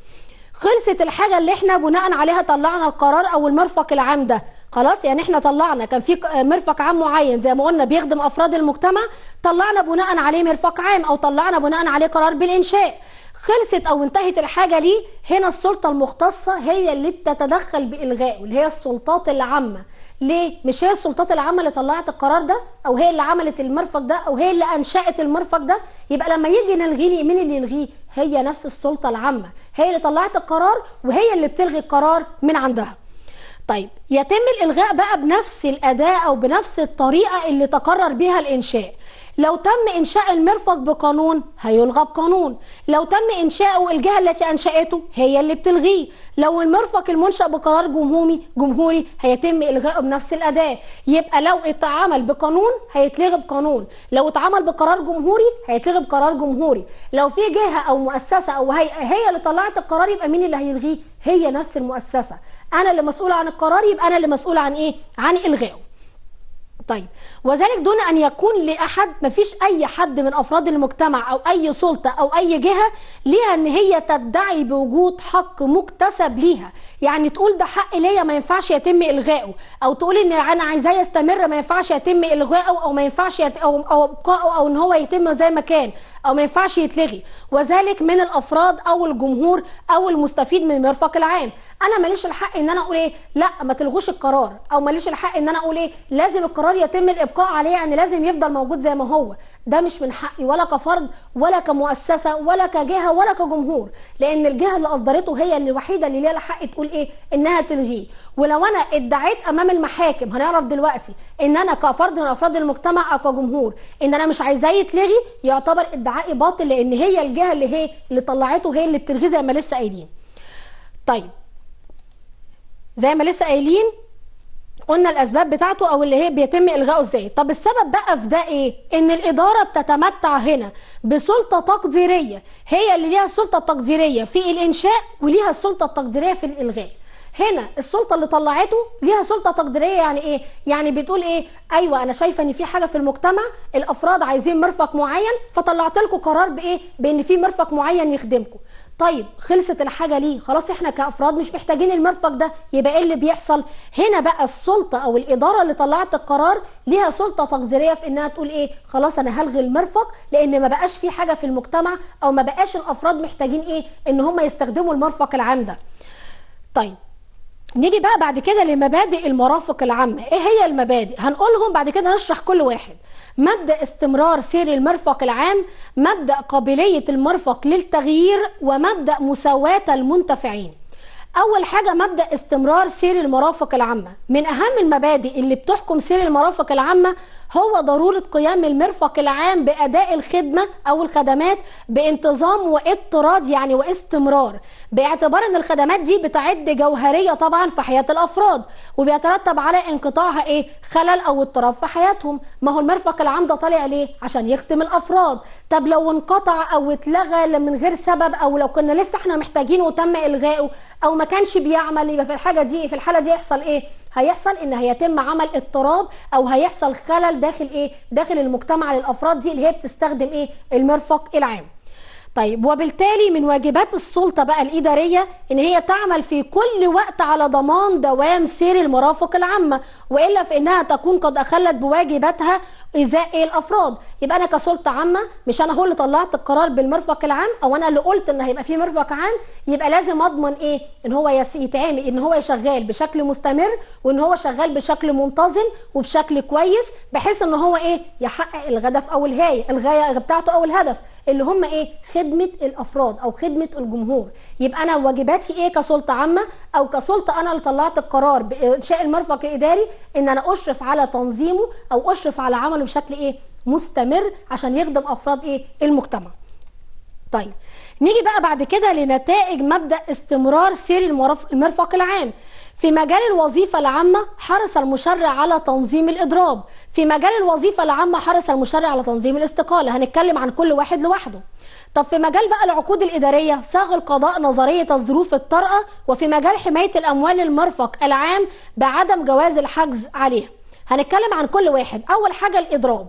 خلصت الحاجة اللي احنا بناء عليها طلعنا القرار أو المرفق العام ده خلاص يعني احنا طلعنا كان في مرفق عام معين زي ما قلنا بيخدم افراد المجتمع طلعنا بناء عليه مرفق عام او طلعنا بناء عليه قرار بالانشاء خلصت او انتهت الحاجه ليه هنا السلطه المختصه هي اللي بتتدخل بالغائه اللي هي السلطات العامه ليه مش هي السلطات العامه اللي طلعت القرار ده او هي اللي عملت المرفق ده او هي اللي انشات المرفق ده يبقى لما يجي نلغيه مين اللي يلغيه هي نفس السلطه العامه هي اللي طلعت القرار وهي اللي بتلغي القرار من عندها طيب يتم الالغاء بقى بنفس الاداء او بنفس الطريقه اللي تقرر بها الانشاء لو تم إنشاء المرفق بقانون هيلغى بقانون لو تم إنشاؤه الجهة التي أنشأته هي اللي بتلغيه لو المرفق المنشأ بقرار جمهوري جمهوري هيتم إلغائه بنفس الأداة يبقى لو اتعمل بقانون هيتلغي بقانون لو اتعمل بقرار جمهوري هيتلغي بقرار جمهوري لو في جهة أو مؤسسة أو هيئة هي اللي طلعت القرار يبقى مين اللي هيلغيه هي نفس المؤسسة أنا اللي مسؤول عن القرار يبقى أنا اللي مسؤول عن إيه عن إلغائه طيب وذلك دون ان يكون لاحد مفيش اي حد من افراد المجتمع او اي سلطه او اي جهه ليها ان هي تدعي بوجود حق مكتسب ليها يعني تقول ده حق ليا ما ينفعش يتم الغائه او تقول ان انا عايزاه يستمر ما ينفعش يتم الغائه او ما ينفعش يت... او او ابقائه او ان هو يتم زي ما كان او ما ينفعش يتلغي وذلك من الافراد او الجمهور او المستفيد من المرفق العام انا ماليش الحق ان انا اقول ايه لا ما تلغوش القرار او ماليش الحق ان انا اقول ايه لازم القرار يتم الابقاء عليه يعني لازم يفضل موجود زي ما هو ده مش من حقي ولا كفرد ولا كمؤسسه ولا كجهه ولا كجمهور لان الجهه اللي اصدرته هي الوحيده اللي ليها الحق تقول ايه انها تلغيه ولو انا ادعيت امام المحاكم هنعرف دلوقتي ان انا كفرد من افراد المجتمع او كجمهور ان انا مش عايزاه يتلغي يعتبر ادعائي باطل لان هي الجهه اللي هي اللي طلعته هي اللي بتلغيه زي ما لسه قايلين طيب زي ما لسه قايلين قلنا الاسباب بتاعته او اللي هي بيتم الغائه ازاي طب السبب بقى في ده ايه ان الاداره بتتمتع هنا بسلطه تقديريه هي اللي ليها السلطه التقديريه في الانشاء وليها السلطه التقديريه في الالغاء هنا السلطه اللي طلعته ليها سلطه تقديريه يعني ايه يعني بتقول ايه ايوه انا شايفه ان في حاجه في المجتمع الافراد عايزين مرفق معين فطلعت لكم قرار بايه بان في مرفق معين يخدمكم طيب خلصت الحاجه ليه خلاص احنا كافراد مش محتاجين المرفق ده يبقى ايه اللي بيحصل هنا بقى السلطه او الاداره اللي طلعت القرار ليها سلطه تقديريه في انها تقول ايه خلاص انا هلغي المرفق لان ما بقاش في حاجه في المجتمع او ما بقاش الافراد محتاجين ايه ان هم يستخدموا المرفق العام ده طيب نيجي بقى بعد كده لمبادئ المرافق العامه ايه هي المبادئ هنقولهم بعد كده هنشرح كل واحد مبدأ استمرار سير المرفق العام مبدأ قابلية المرفق للتغيير ومبدأ مساواة المنتفعين أول حاجة مبدأ استمرار سير المرافق العامة من أهم المبادئ اللي بتحكم سير المرافق العامة هو ضروره قيام المرفق العام باداء الخدمه او الخدمات بانتظام واضطراد يعني واستمرار باعتبار ان الخدمات دي بتعد جوهريه طبعا في حياه الافراد وبيترتب على انقطاعها ايه خلل او اضطراب في حياتهم ما هو المرفق العام ده طالع ليه عشان يخدم الافراد طب لو انقطع او اتلغى من غير سبب او لو كنا لسه احنا محتاجينه وتم الغائه او ما كانش بيعمل يبقى في الحاجه دي في الحاله دي يحصل ايه هيحصل ان هيتم عمل اضطراب او هيحصل خلل داخل ايه داخل المجتمع للافراد دي اللي هي بتستخدم ايه المرفق العام طيب وبالتالي من واجبات السلطة بقى الإدارية إن هي تعمل في كل وقت على ضمان دوام سير المرافق العامة وإلا في إنها تكون قد أخلت بواجباتها إزاء إيه؟ الأفراد يبقى أنا كسلطة عامة مش أنا هو اللي طلعت القرار بالمرفق العام أو أنا اللي قلت إن هيبقى في مرفق عام يبقى لازم أضمن إيه إن هو يتعامل إن هو شغال بشكل مستمر وإن هو شغال بشكل منتظم وبشكل كويس بحيث إن هو إيه يحقق الغدف أو الهاي الغاية بتاعته أو الهدف اللي هم ايه خدمه الافراد او خدمه الجمهور يبقى انا واجباتي ايه كسلطه عامه او كسلطه انا اللي طلعت القرار بانشاء المرفق الاداري ان انا اشرف على تنظيمه او اشرف على عمله بشكل ايه مستمر عشان يخدم افراد ايه المجتمع طيب نيجي بقى بعد كده لنتائج مبدا استمرار سير المرفق العام في مجال الوظيفة العامة حرص المشرع على تنظيم الإضراب في مجال الوظيفة العامة حرص المشرع على تنظيم الاستقالة هنتكلم عن كل واحد لوحده طب في مجال بقى العقود الإدارية صاغ القضاء نظرية الظروف الطارئة وفي مجال حماية الأموال المرفق العام بعدم جواز الحجز عليها هنتكلم عن كل واحد أول حاجة الإضراب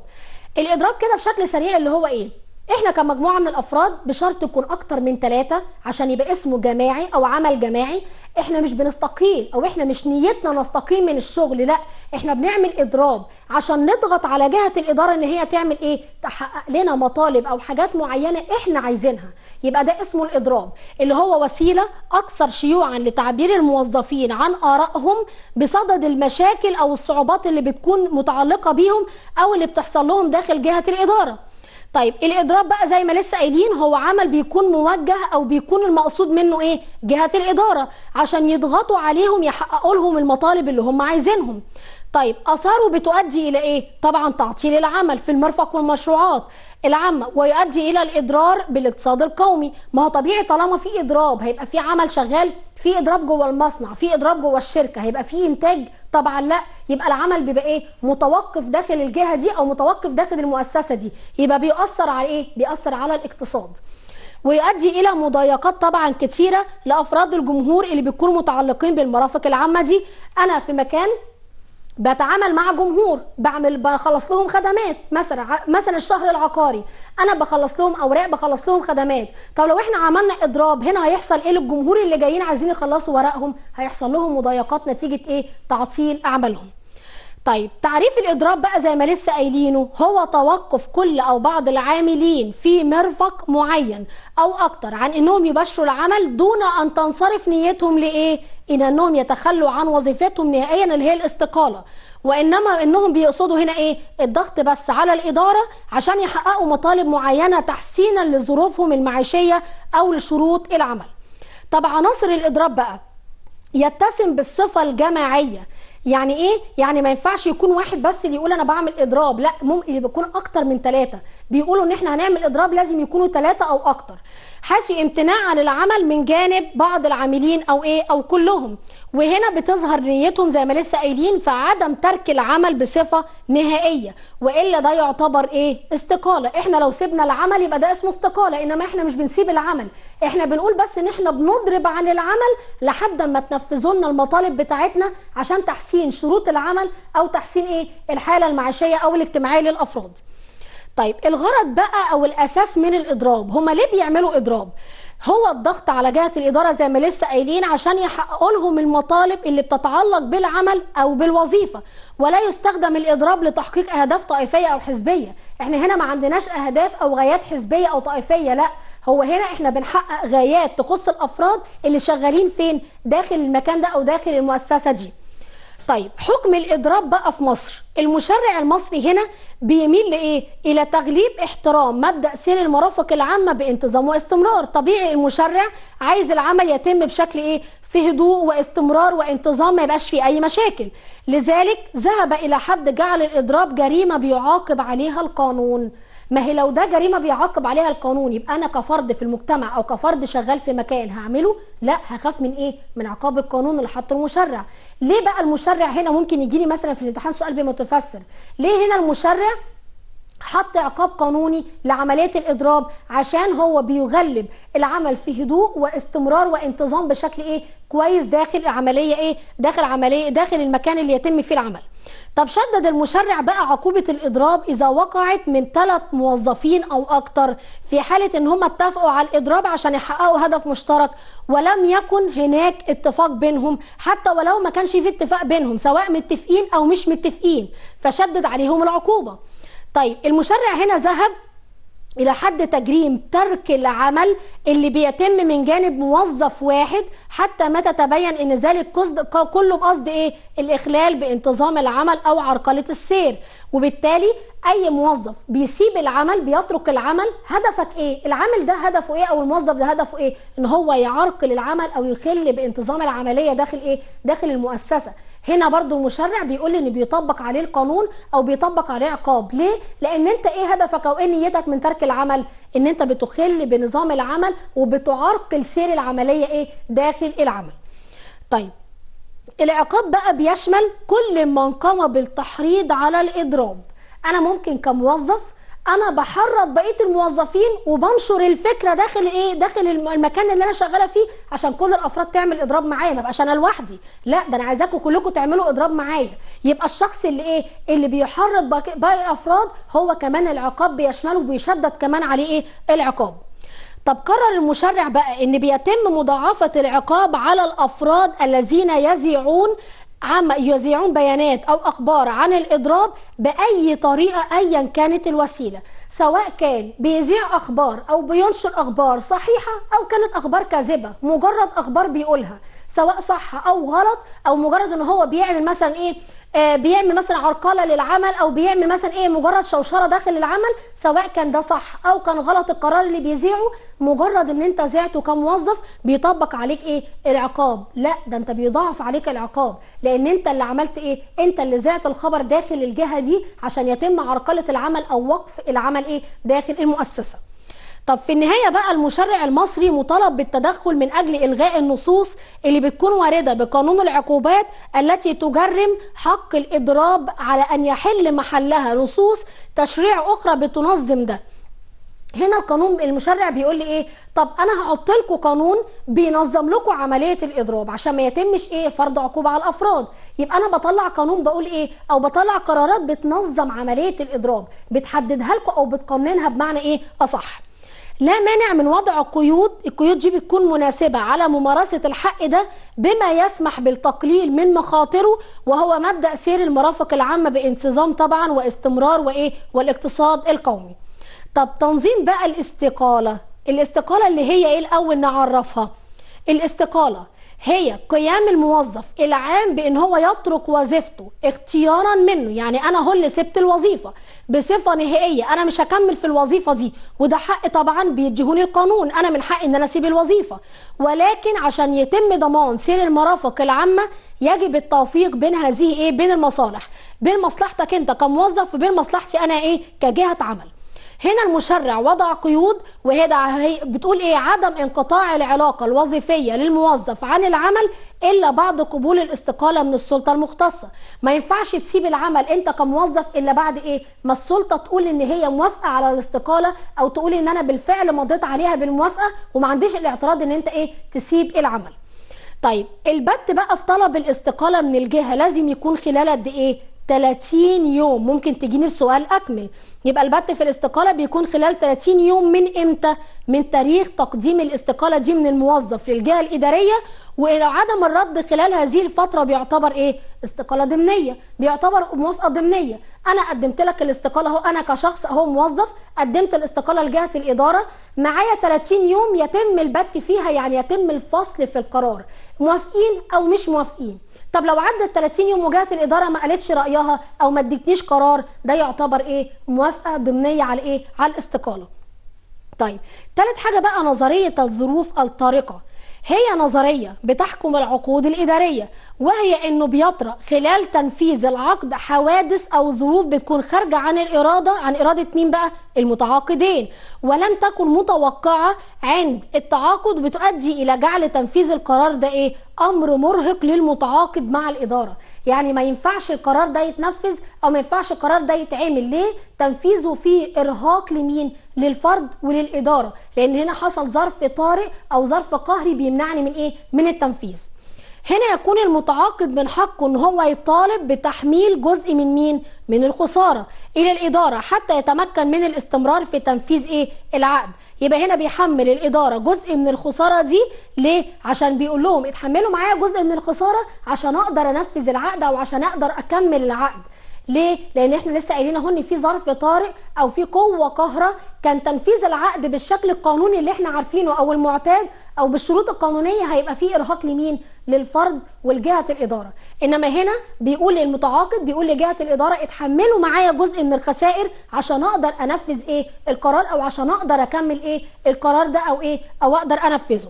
الإضراب كده بشكل سريع اللي هو إيه احنا كمجموعه من الافراد بشرط يكون اكتر من ثلاثه عشان يبقى اسمه جماعي او عمل جماعي احنا مش بنستقيل او احنا مش نيتنا نستقيل من الشغل لا احنا بنعمل اضراب عشان نضغط على جهه الاداره ان هي تعمل ايه تحقق لنا مطالب او حاجات معينه احنا عايزينها يبقى ده اسمه الاضراب اللي هو وسيله اكثر شيوعا لتعبير الموظفين عن ارائهم بصدد المشاكل او الصعوبات اللي بتكون متعلقه بيهم او اللي بتحصل لهم داخل جهه الاداره طيب الاضراب بقى زي ما لسه قايلين هو عمل بيكون موجه او بيكون المقصود منه ايه جهات الاداره عشان يضغطوا عليهم يحققوا لهم المطالب اللي هم عايزينهم طيب أثاره بتؤدي إلى إيه؟ طبعا تعطيل العمل في المرفق والمشروعات العامة ويؤدي إلى الإضرار بالاقتصاد القومي ما هو طبيعي طالما في إضراب هيبقى في عمل شغال في إضراب جوه المصنع في إضراب جوه الشركة هيبقى في إنتاج طبعا لا يبقى العمل بيبقى إيه متوقف داخل الجهة دي أو متوقف داخل المؤسسة دي يبقى بيأثر على إيه؟ بيأثر على الاقتصاد ويؤدي الى مضايقات طبعا كتيره لافراد الجمهور اللي بيكونوا متعلقين بالمرافق العامه دي انا في مكان بتعامل مع جمهور بعمل بخلص لهم خدمات مثلا مثلا الشهر العقاري انا بخلص لهم اوراق بخلص لهم خدمات طب لو احنا عملنا اضراب هنا هيحصل ايه للجمهور اللي جايين عايزين يخلصوا ورقهم هيحصل لهم مضايقات نتيجه ايه تعطيل اعمالهم طيب تعريف الإضراب بقى زي ما لسه قايلينه هو توقف كل أو بعض العاملين في مرفق معين أو أكتر عن أنهم يبشروا العمل دون أن تنصرف نيتهم لإيه؟ إلى إن أنهم يتخلوا عن وظيفتهم نهائيا اللي هي الاستقالة وإنما أنهم بيقصدوا هنا إيه؟ الضغط بس على الإدارة عشان يحققوا مطالب معينة تحسينا لظروفهم المعيشية أو لشروط العمل طب عناصر الإضراب بقى يتسم بالصفة الجماعية يعني ايه يعني ما ينفعش يكون واحد بس اللي يقول انا بعمل اضراب لا ممكن يكون اكتر من ثلاثه بيقولوا ان احنا هنعمل اضراب لازم يكونوا ثلاثه او اكتر حاسي امتناع عن العمل من جانب بعض العاملين او ايه او كلهم وهنا بتظهر نيتهم زي ما لسه قايلين في عدم ترك العمل بصفه نهائيه والا ده يعتبر ايه استقاله احنا لو سيبنا العمل يبقى ده اسمه استقاله انما احنا مش بنسيب العمل احنا بنقول بس ان احنا بنضرب عن العمل لحد ما تنفذوا لنا المطالب بتاعتنا عشان تحسين شروط العمل او تحسين ايه الحاله المعيشيه او الاجتماعيه للافراد طيب الغرض بقى او الاساس من الاضراب هما ليه بيعملوا اضراب هو الضغط على جهه الاداره زي ما لسه قايلين عشان يحققوا لهم المطالب اللي بتتعلق بالعمل او بالوظيفه ولا يستخدم الاضراب لتحقيق اهداف طائفيه او حزبيه احنا هنا ما عندناش اهداف او غايات حزبيه او طائفيه لا هو هنا احنا بنحقق غايات تخص الافراد اللي شغالين فين داخل المكان ده او داخل المؤسسه دي طيب حكم الإضراب بقى في مصر المشرع المصري هنا بيميل لإيه؟ إلى تغليب احترام مبدأ سير المرافق العامة بانتظام واستمرار طبيعي المشرع عايز العمل يتم بشكل إيه؟ في هدوء واستمرار وانتظام ما يبقاش فيه أي مشاكل لذلك ذهب إلى حد جعل الإضراب جريمة بيعاقب عليها القانون ما هي لو ده جريمه بيعاقب عليها القانون يبقى انا كفرد في المجتمع او كفرد شغال في مكان هعمله لا هخاف من ايه من عقاب القانون اللي حطه المشرع ليه بقى المشرع هنا ممكن يجي لي مثلا في الامتحان سؤال بمتفسر ليه هنا المشرع حط عقاب قانوني لعمليات الاضراب عشان هو بيغلب العمل في هدوء واستمرار وانتظام بشكل ايه كويس داخل العمليه ايه داخل عمليه داخل المكان اللي يتم فيه العمل طب شدد المشرع بقى عقوبة الإضراب إذا وقعت من ثلاث موظفين أو أكتر في حالة إن هم اتفقوا على الإضراب عشان يحققوا هدف مشترك ولم يكن هناك اتفاق بينهم حتى ولو ما كانش في اتفاق بينهم سواء متفقين أو مش متفقين فشدد عليهم العقوبة طيب المشرع هنا ذهب إلى حد تجريم ترك العمل اللي بيتم من جانب موظف واحد حتى ما تتبين إن ذلك كله بقصد إيه؟ الإخلال بانتظام العمل أو عرقلة السير وبالتالي أي موظف بيسيب العمل بيترك العمل هدفك إيه؟ العامل ده هدفه إيه أو الموظف ده هدفه إيه؟ إن هو يعرقل العمل أو يخل بانتظام العملية داخل إيه؟ داخل المؤسسة هنا برضو المشرع بيقول ان بيطبق عليه القانون او بيطبق عليه عقاب ليه لان انت ايه هدفك او ايه نيتك من ترك العمل ان انت بتخل بنظام العمل وبتعرقل سير العمليه ايه داخل العمل طيب العقاب بقى بيشمل كل من قام بالتحريض على الاضراب انا ممكن كموظف انا بحرض بقيه الموظفين وبنشر الفكره داخل ايه داخل المكان اللي انا شغاله فيه عشان كل الافراد تعمل اضراب معايا ما بقاش انا لوحدي لا ده انا عايزاكم كلكم تعملوا اضراب معايا يبقى الشخص اللي ايه اللي بيحرض باقي الافراد هو كمان العقاب بيشمله وبيشدد كمان عليه ايه العقاب طب قرر المشرع بقى ان بيتم مضاعفه العقاب على الافراد الذين يزيعون عامة يذيعون بيانات أو أخبار عن الإضراب بأي طريقة أيا كانت الوسيلة سواء كان بيذيع أخبار أو بينشر أخبار صحيحة أو كانت أخبار كاذبة مجرد أخبار بيقولها سواء صح او غلط او مجرد ان هو بيعمل مثلا ايه آه بيعمل مثلا عرقله للعمل او بيعمل مثلا ايه مجرد شوشره داخل العمل سواء كان ده صح او كان غلط القرار اللي بيذيعه مجرد ان انت ذعته كموظف بيطبق عليك ايه العقاب لا ده انت بيضاعف عليك العقاب لان انت اللي عملت ايه انت اللي ذعت الخبر داخل الجهه دي عشان يتم عرقله العمل او وقف العمل ايه داخل المؤسسه طب في النهايه بقى المشرع المصري مطالب بالتدخل من اجل الغاء النصوص اللي بتكون وارده بقانون العقوبات التي تجرم حق الاضراب على ان يحل محلها نصوص تشريع اخرى بتنظم ده هنا القانون المشرع بيقول لي ايه طب انا هحط لكم قانون بينظم لكم عمليه الاضراب عشان ما يتمش ايه فرض عقوبه على الافراد يبقى انا بطلع قانون بقول ايه او بطلع قرارات بتنظم عمليه الاضراب بتحددها لكم او بتقننها بمعنى ايه اصح لا مانع من وضع قيود القيود دي بتكون مناسبة على ممارسة الحق ده بما يسمح بالتقليل من مخاطره وهو مبدأ سير المرافق العامة بانتظام طبعا واستمرار وإيه والاقتصاد القومي طب تنظيم بقى الاستقالة الاستقالة اللي هي إيه الأول نعرفها الاستقالة هي قيام الموظف العام بان هو يترك وظيفته اختيارا منه يعني انا هو اللي سبت الوظيفه بصفه نهائيه انا مش هكمل في الوظيفه دي وده حق طبعا بيديهوني القانون انا من حقي ان انا اسيب الوظيفه ولكن عشان يتم ضمان سير المرافق العامه يجب التوفيق بين هذه ايه بين المصالح بين مصلحتك انت كموظف وبين مصلحتي انا ايه كجهه عمل هنا المشرع وضع قيود وهي بتقول ايه عدم انقطاع العلاقه الوظيفيه للموظف عن العمل الا بعد قبول الاستقاله من السلطه المختصه ما ينفعش تسيب العمل انت كموظف الا بعد ايه ما السلطه تقول ان هي موافقه على الاستقاله او تقول ان انا بالفعل مضيت عليها بالموافقه وما عنديش الاعتراض ان انت ايه تسيب العمل طيب البت بقى في طلب الاستقاله من الجهه لازم يكون خلال قد ايه 30 يوم ممكن تجيني السؤال اكمل يبقى البت في الاستقالة بيكون خلال 30 يوم من امتى؟ من تاريخ تقديم الاستقالة دي من الموظف للجهة الإدارية ولو عدم الرد خلال هذه الفتره بيعتبر ايه استقاله ضمنيه بيعتبر موافقه ضمنيه انا قدمت لك الاستقاله اهو انا كشخص اهو موظف قدمت الاستقاله لجهه الاداره معايا 30 يوم يتم البت فيها يعني يتم الفصل في القرار موافقين او مش موافقين طب لو عدت 30 يوم وجهه الاداره ما قالتش رايها او ما ادتنيش قرار ده يعتبر ايه موافقه ضمنيه على ايه على الاستقاله طيب تالت حاجه بقى نظريه الظروف الطارئه هي نظرية بتحكم العقود الإدارية وهي أنه بيطرأ خلال تنفيذ العقد حوادث أو ظروف بتكون خارجة عن الإرادة عن إرادة مين بقى؟ المتعاقدين ولم تكن متوقعة عند التعاقد بتؤدي إلى جعل تنفيذ القرار ده إيه؟ امر مرهق للمتعاقد مع الاداره يعني ما ينفعش القرار ده يتنفذ او ما ينفعش القرار ده يتعمل ليه تنفيذه فيه ارهاق لمين للفرد وللاداره لان هنا حصل ظرف طارئ او ظرف قهري بيمنعني من ايه من التنفيذ هنا يكون المتعاقد من حقه ان هو يطالب بتحميل جزء من مين من الخساره الى الاداره حتى يتمكن من الاستمرار في تنفيذ ايه العقد يبقى هنا بيحمل الاداره جزء من الخساره دي ليه عشان بيقول لهم اتحملوا معايا جزء من الخساره عشان اقدر انفذ العقد او عشان اقدر اكمل العقد ليه؟ لان احنا لسه قايلين اهو ان في ظرف طارئ او في قوه قاهره كان تنفيذ العقد بالشكل القانوني اللي احنا عارفينه او المعتاد او بالشروط القانونيه هيبقى في ارهاق لمين؟ للفرد ولجهه الاداره. انما هنا بيقول المتعاقد بيقول لجهه الاداره اتحملوا معايا جزء من الخسائر عشان اقدر انفذ ايه؟ القرار او عشان اقدر اكمل ايه؟ القرار ده او ايه؟ او اقدر انفذه.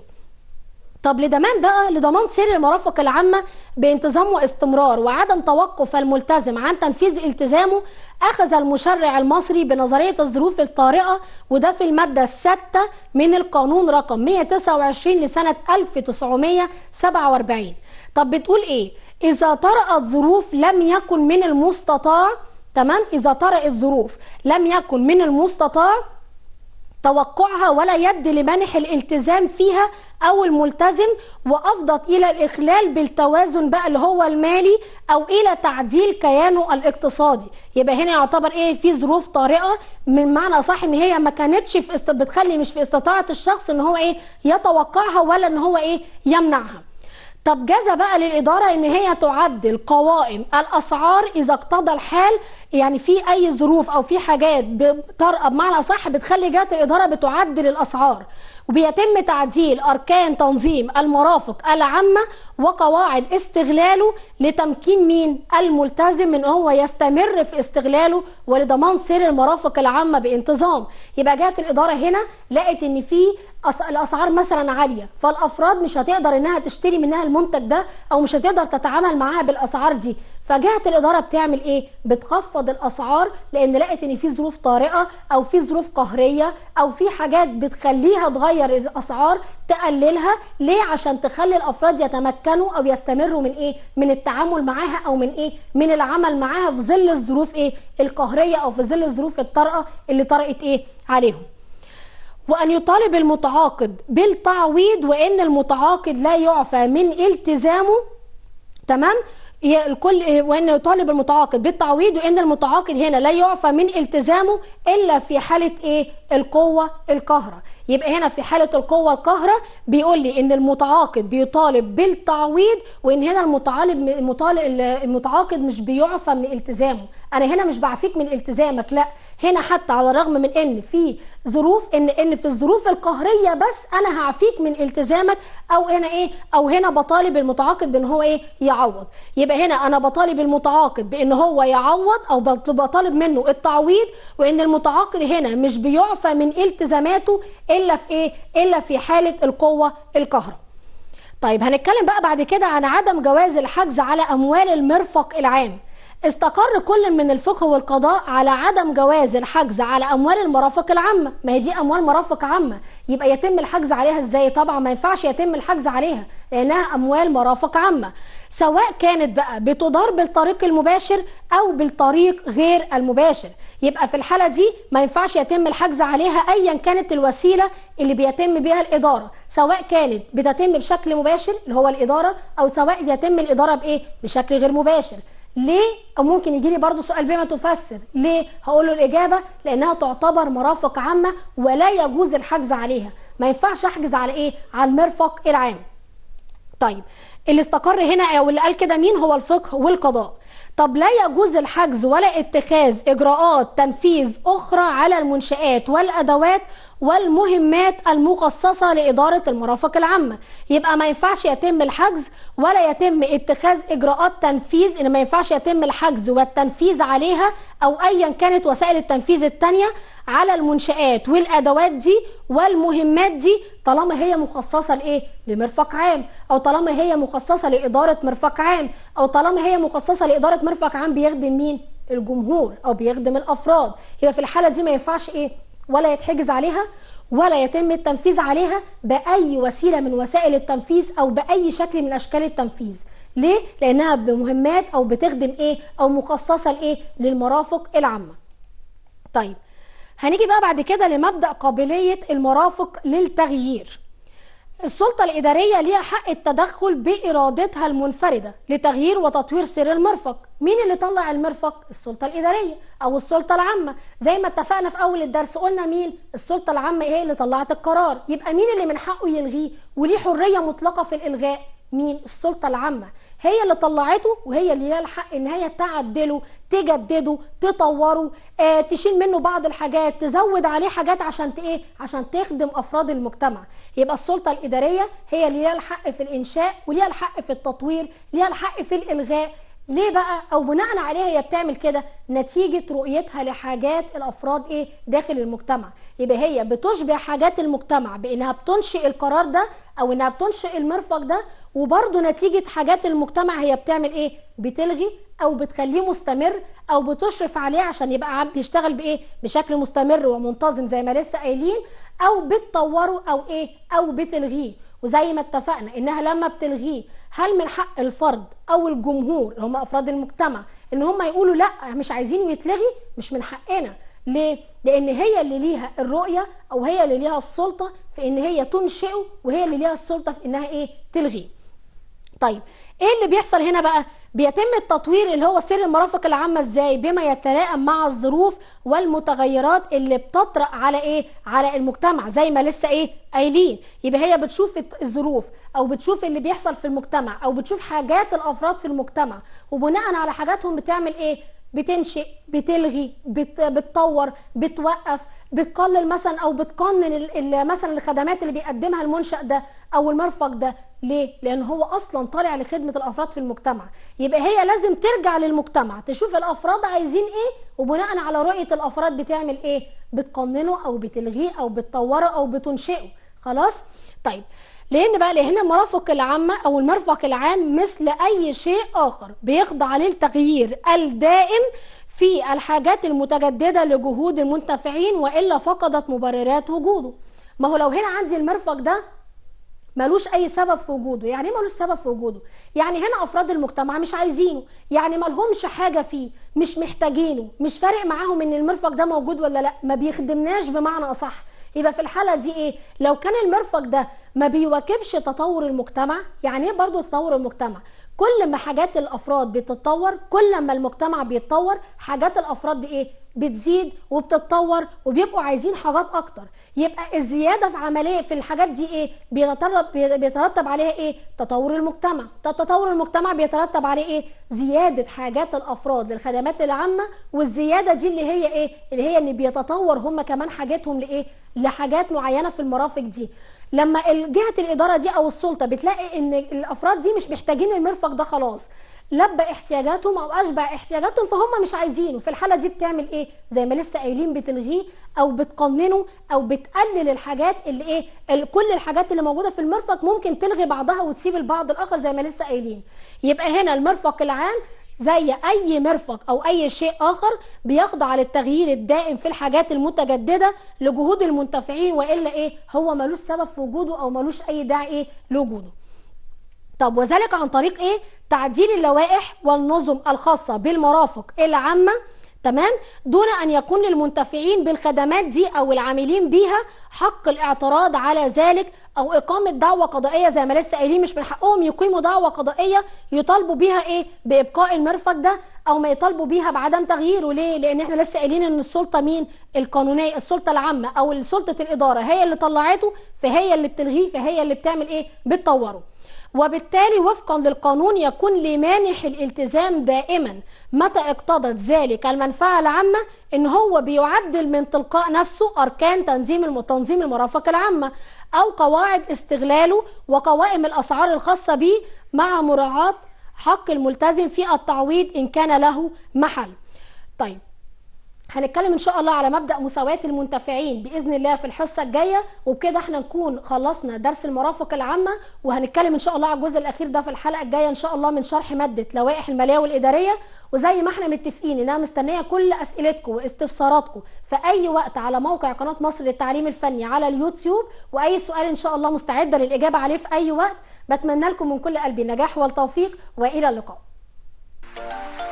طب لضمان بقى لضمان سير المرافق العامه بانتظام واستمرار وعدم توقف الملتزم عن تنفيذ التزامه اخذ المشرع المصري بنظريه الظروف الطارئه وده في الماده السادسه من القانون رقم 129 لسنه 1947 طب بتقول ايه اذا طرأت ظروف لم يكن من المستطاع تمام اذا طرأت ظروف لم يكن من المستطاع توقعها ولا يد لمنح الالتزام فيها او الملتزم وافضت الى الاخلال بالتوازن بقى اللي هو المالي او الى تعديل كيانه الاقتصادي يبقى هنا يعتبر ايه في ظروف طارئه من معنى صح ان هي ما كانتش في است... بتخلي مش في استطاعه الشخص ان هو ايه يتوقعها ولا ان هو ايه يمنعها طب جاز بقى للإدارة إن هي تعدل قوائم الأسعار إذا اقتضى الحال يعني في أي ظروف أو في حاجات بطرقة بمعنى أصح بتخلي جهة الإدارة بتعدل الأسعار وبيتم تعديل أركان تنظيم المرافق العامة وقواعد استغلاله لتمكين مين الملتزم إن هو يستمر في استغلاله ولضمان سير المرافق العامة بانتظام يبقى جهة الإدارة هنا لقت إن في الاسعار مثلا عاليه فالافراد مش هتقدر انها تشتري منها المنتج ده او مش هتقدر تتعامل معاها بالاسعار دي فجهه الاداره بتعمل ايه بتخفض الاسعار لان لقت ان في ظروف طارئه او في ظروف قهريه او في حاجات بتخليها تغير الاسعار تقللها ليه عشان تخلي الافراد يتمكنوا او يستمروا من ايه من التعامل معاها او من ايه من العمل معاها في ظل الظروف ايه القهريه او في ظل الظروف الطارئه اللي طرقت ايه عليهم وأن يطالب المتعاقد بالتعويض وإن المتعاقد لا يعفى من التزامه تمام الكل وان يطالب المتعاقد بالتعويض وان المتعاقد هنا لا يعفى من التزامه الا في حاله ايه القوه القاهره يبقى هنا في حاله القوه القاهره بيقول لي ان المتعاقد بيطالب بالتعويض وان هنا المطالب المطالب المتعاقد مش بيعفى من التزامه انا هنا مش بعفيك من التزامك لا هنا حتى على الرغم من ان في ظروف ان ان في الظروف القهريه بس انا هعفيك من التزامك او هنا ايه او هنا بطالب المتعاقد بان هو ايه يعوض يبقى هنا انا بطالب المتعاقد بان هو يعوض او بطالب منه التعويض وان المتعاقد هنا مش بيعفى من التزاماته الا في ايه الا في حاله القوه القهريه طيب هنتكلم بقى بعد كده عن عدم جواز الحجز على اموال المرفق العام استقر كل من الفقه والقضاء على عدم جواز الحجز على اموال المرافق العامه ما هي دي اموال مرافق عامه يبقى يتم الحجز عليها ازاي طبعا ما ينفعش يتم الحجز عليها لانها اموال مرافق عامه سواء كانت بقى بتدار بالطريق المباشر او بالطريق غير المباشر يبقى في الحاله دي ما ينفعش يتم الحجز عليها ايا كانت الوسيله اللي بيتم بها الاداره سواء كانت بتتم بشكل مباشر اللي هو الاداره او سواء يتم الاداره بايه بشكل غير مباشر ليه او ممكن يجي لي برضه سؤال بما تفسر ليه هقول له الاجابه لانها تعتبر مرافق عامه ولا يجوز الحجز عليها ما ينفعش احجز على ايه على المرفق العام طيب اللي استقر هنا او اللي قال كده مين هو الفقه والقضاء طب لا يجوز الحجز ولا اتخاذ اجراءات تنفيذ اخرى على المنشآت والادوات والمهمات المخصصة لإدارة المرافق العامة يبقى ما ينفعش يتم الحجز ولا يتم اتخاذ إجراءات تنفيذ إن ما ينفعش يتم الحجز والتنفيذ عليها أو أيا كانت وسائل التنفيذ التانية على المنشآت والأدوات دي والمهمات دي طالما هي مخصصة لإيه؟ لمرفق عام أو طالما هي مخصصة لإدارة مرفق عام أو طالما هي مخصصة لإدارة مرفق عام بيخدم مين؟ الجمهور أو بيخدم الأفراد يبقى في الحالة دي ما ينفعش إيه؟ ولا يتحجز عليها ولا يتم التنفيذ عليها بأي وسيلة من وسائل التنفيذ أو بأي شكل من أشكال التنفيذ ليه؟ لأنها بمهمات أو بتخدم إيه؟ أو مخصصة لإيه؟ للمرافق العامة طيب هنيجي بقى بعد كده لمبدأ قابلية المرافق للتغيير السلطة الإدارية ليها حق التدخل بإرادتها المنفردة لتغيير وتطوير سير المرفق مين اللي طلع المرفق؟ السلطة الإدارية أو السلطة العامة زي ما اتفقنا في أول الدرس قلنا مين؟ السلطة العامة هي اللي طلعت القرار يبقى مين اللي من حقه يلغيه وليه حرية مطلقة في الإلغاء؟ مين السلطه العامه هي اللي طلعته وهي اللي لها الحق ان هي تعدله تجدده تطوره آه، تشيل منه بعض الحاجات تزود عليه حاجات عشان ايه عشان تخدم افراد المجتمع يبقى السلطه الاداريه هي اللي لها الحق في الانشاء وليها الحق في التطوير ليها الحق في الالغاء ليه بقى او بناء عليها هي بتعمل كده نتيجه رؤيتها لحاجات الافراد ايه داخل المجتمع يبقى هي بتشبع حاجات المجتمع بانها بتنشئ القرار ده او انها بتنشئ المرفق ده وبرضه نتيجه حاجات المجتمع هي بتعمل ايه بتلغي او بتخليه مستمر او بتشرف عليه عشان يبقى بيشتغل بايه بشكل مستمر ومنتظم زي ما لسه قايلين او بتطوره او ايه او بتلغيه وزي ما اتفقنا انها لما بتلغيه هل من حق الفرد او الجمهور اللي هم افراد المجتمع ان هم يقولوا لا مش عايزين يتلغي مش من حقنا ليه؟ لأن هي اللي ليها الرؤية أو هي اللي ليها السلطة في إن هي تنشئه وهي اللي ليها السلطة في إنها إيه؟ تلغيه. طيب ايه اللي بيحصل هنا بقى بيتم التطوير اللي هو سر المرافق العامه ازاي بما يتلائم مع الظروف والمتغيرات اللي بتطرأ على ايه على المجتمع زي ما لسه ايه قايلين يبقى هي بتشوف الظروف او بتشوف اللي بيحصل في المجتمع او بتشوف حاجات الافراد في المجتمع وبناء على حاجاتهم بتعمل ايه بتنشئ بتلغي بتطور بتوقف بتقلل مثلا او بتقنن مثلا الخدمات اللي بيقدمها المنشا ده او المرفق ده ليه لان هو اصلا طالع لخدمه الافراد في المجتمع يبقى هي لازم ترجع للمجتمع تشوف الافراد عايزين ايه وبناء على رؤيه الافراد بتعمل ايه بتقننه او بتلغيه او بتطوره او بتنشئه خلاص طيب لان بقى هنا المرافق العامه او المرفق العام مثل اي شيء اخر بيخضع للتغيير الدائم في الحاجات المتجددة لجهود المنتفعين وإلا فقدت مبررات وجوده ما هو لو هنا عندي المرفق ده ملوش اي سبب في وجوده يعني ايه ملوش سبب في وجوده يعني هنا افراد المجتمع مش عايزينه يعني ملهمش حاجه فيه مش محتاجينه مش فارق معاهم ان المرفق ده موجود ولا لا ما بيخدمناش بمعنى اصح يبقى في الحاله دي ايه لو كان المرفق ده ما بيواكبش تطور المجتمع يعني ايه برضه تطور المجتمع كل ما حاجات الافراد بتتطور كل ما المجتمع بيتطور حاجات الافراد دي ايه بتزيد وبتتطور وبيبقوا عايزين حاجات اكتر يبقى الزياده في عمليه في الحاجات دي ايه بيتطلب بيترتب عليها ايه تطور المجتمع تطور المجتمع بيترتب عليه ايه زياده حاجات الافراد للخدمات العامه والزياده دي اللي هي ايه اللي هي ان بيتطور هم كمان حاجاتهم لايه لحاجات معينه في المرافق دي لما جهه الاداره دي او السلطه بتلاقي ان الافراد دي مش محتاجين المرفق ده خلاص لبى احتياجاتهم او اشبع احتياجاتهم فهم مش عايزينه في الحاله دي بتعمل ايه زي ما لسه قايلين بتلغيه او بتقننه او بتقلل الحاجات اللي ايه كل الحاجات اللي موجوده في المرفق ممكن تلغي بعضها وتسيب البعض الاخر زي ما لسه قايلين يبقى هنا المرفق العام زي اي مرفق او اي شيء اخر بيخضع للتغيير الدائم في الحاجات المتجدده لجهود المنتفعين والا ايه هو ملوش سبب في وجوده او ملوش اي داعي ايه لوجوده طب وذلك عن طريق ايه تعديل اللوائح والنظم الخاصه بالمرافق العامه تمام دون أن يكون للمنتفعين بالخدمات دي أو العاملين بيها حق الاعتراض على ذلك أو إقامة دعوة قضائية زي ما لسه قايلين مش من حقهم يقيموا دعوة قضائية يطالبوا بيها إيه بإبقاء المرفق ده أو ما يطالبوا بيها بعدم تغييره ليه؟ لأن إحنا لسه قايلين إن السلطة مين؟ القانونية السلطة العامة أو سلطة الإدارة هي اللي طلعته فهي اللي بتلغيه فهي اللي بتعمل إيه؟ بتطوره وبالتالي وفقا للقانون يكون لمانح الالتزام دائما متى اقتضت ذلك المنفعة العامة ان هو بيعدل من تلقاء نفسه اركان تنظيم تنظيم المرافقة العامة او قواعد استغلاله وقوائم الاسعار الخاصة به مع مراعاة حق الملتزم في التعويض ان كان له محل طيب هنتكلم ان شاء الله على مبدا مساواه المنتفعين باذن الله في الحصه الجايه وبكده احنا نكون خلصنا درس المرافق العامه وهنتكلم ان شاء الله على الجزء الاخير ده في الحلقه الجايه ان شاء الله من شرح ماده لوائح الماليه والاداريه وزي ما احنا متفقين ان انا مستنيه كل اسئلتكم واستفساراتكم في اي وقت على موقع قناه مصر للتعليم الفني على اليوتيوب واي سؤال ان شاء الله مستعده للاجابه عليه في اي وقت بتمنى لكم من كل قلبي النجاح والتوفيق والى اللقاء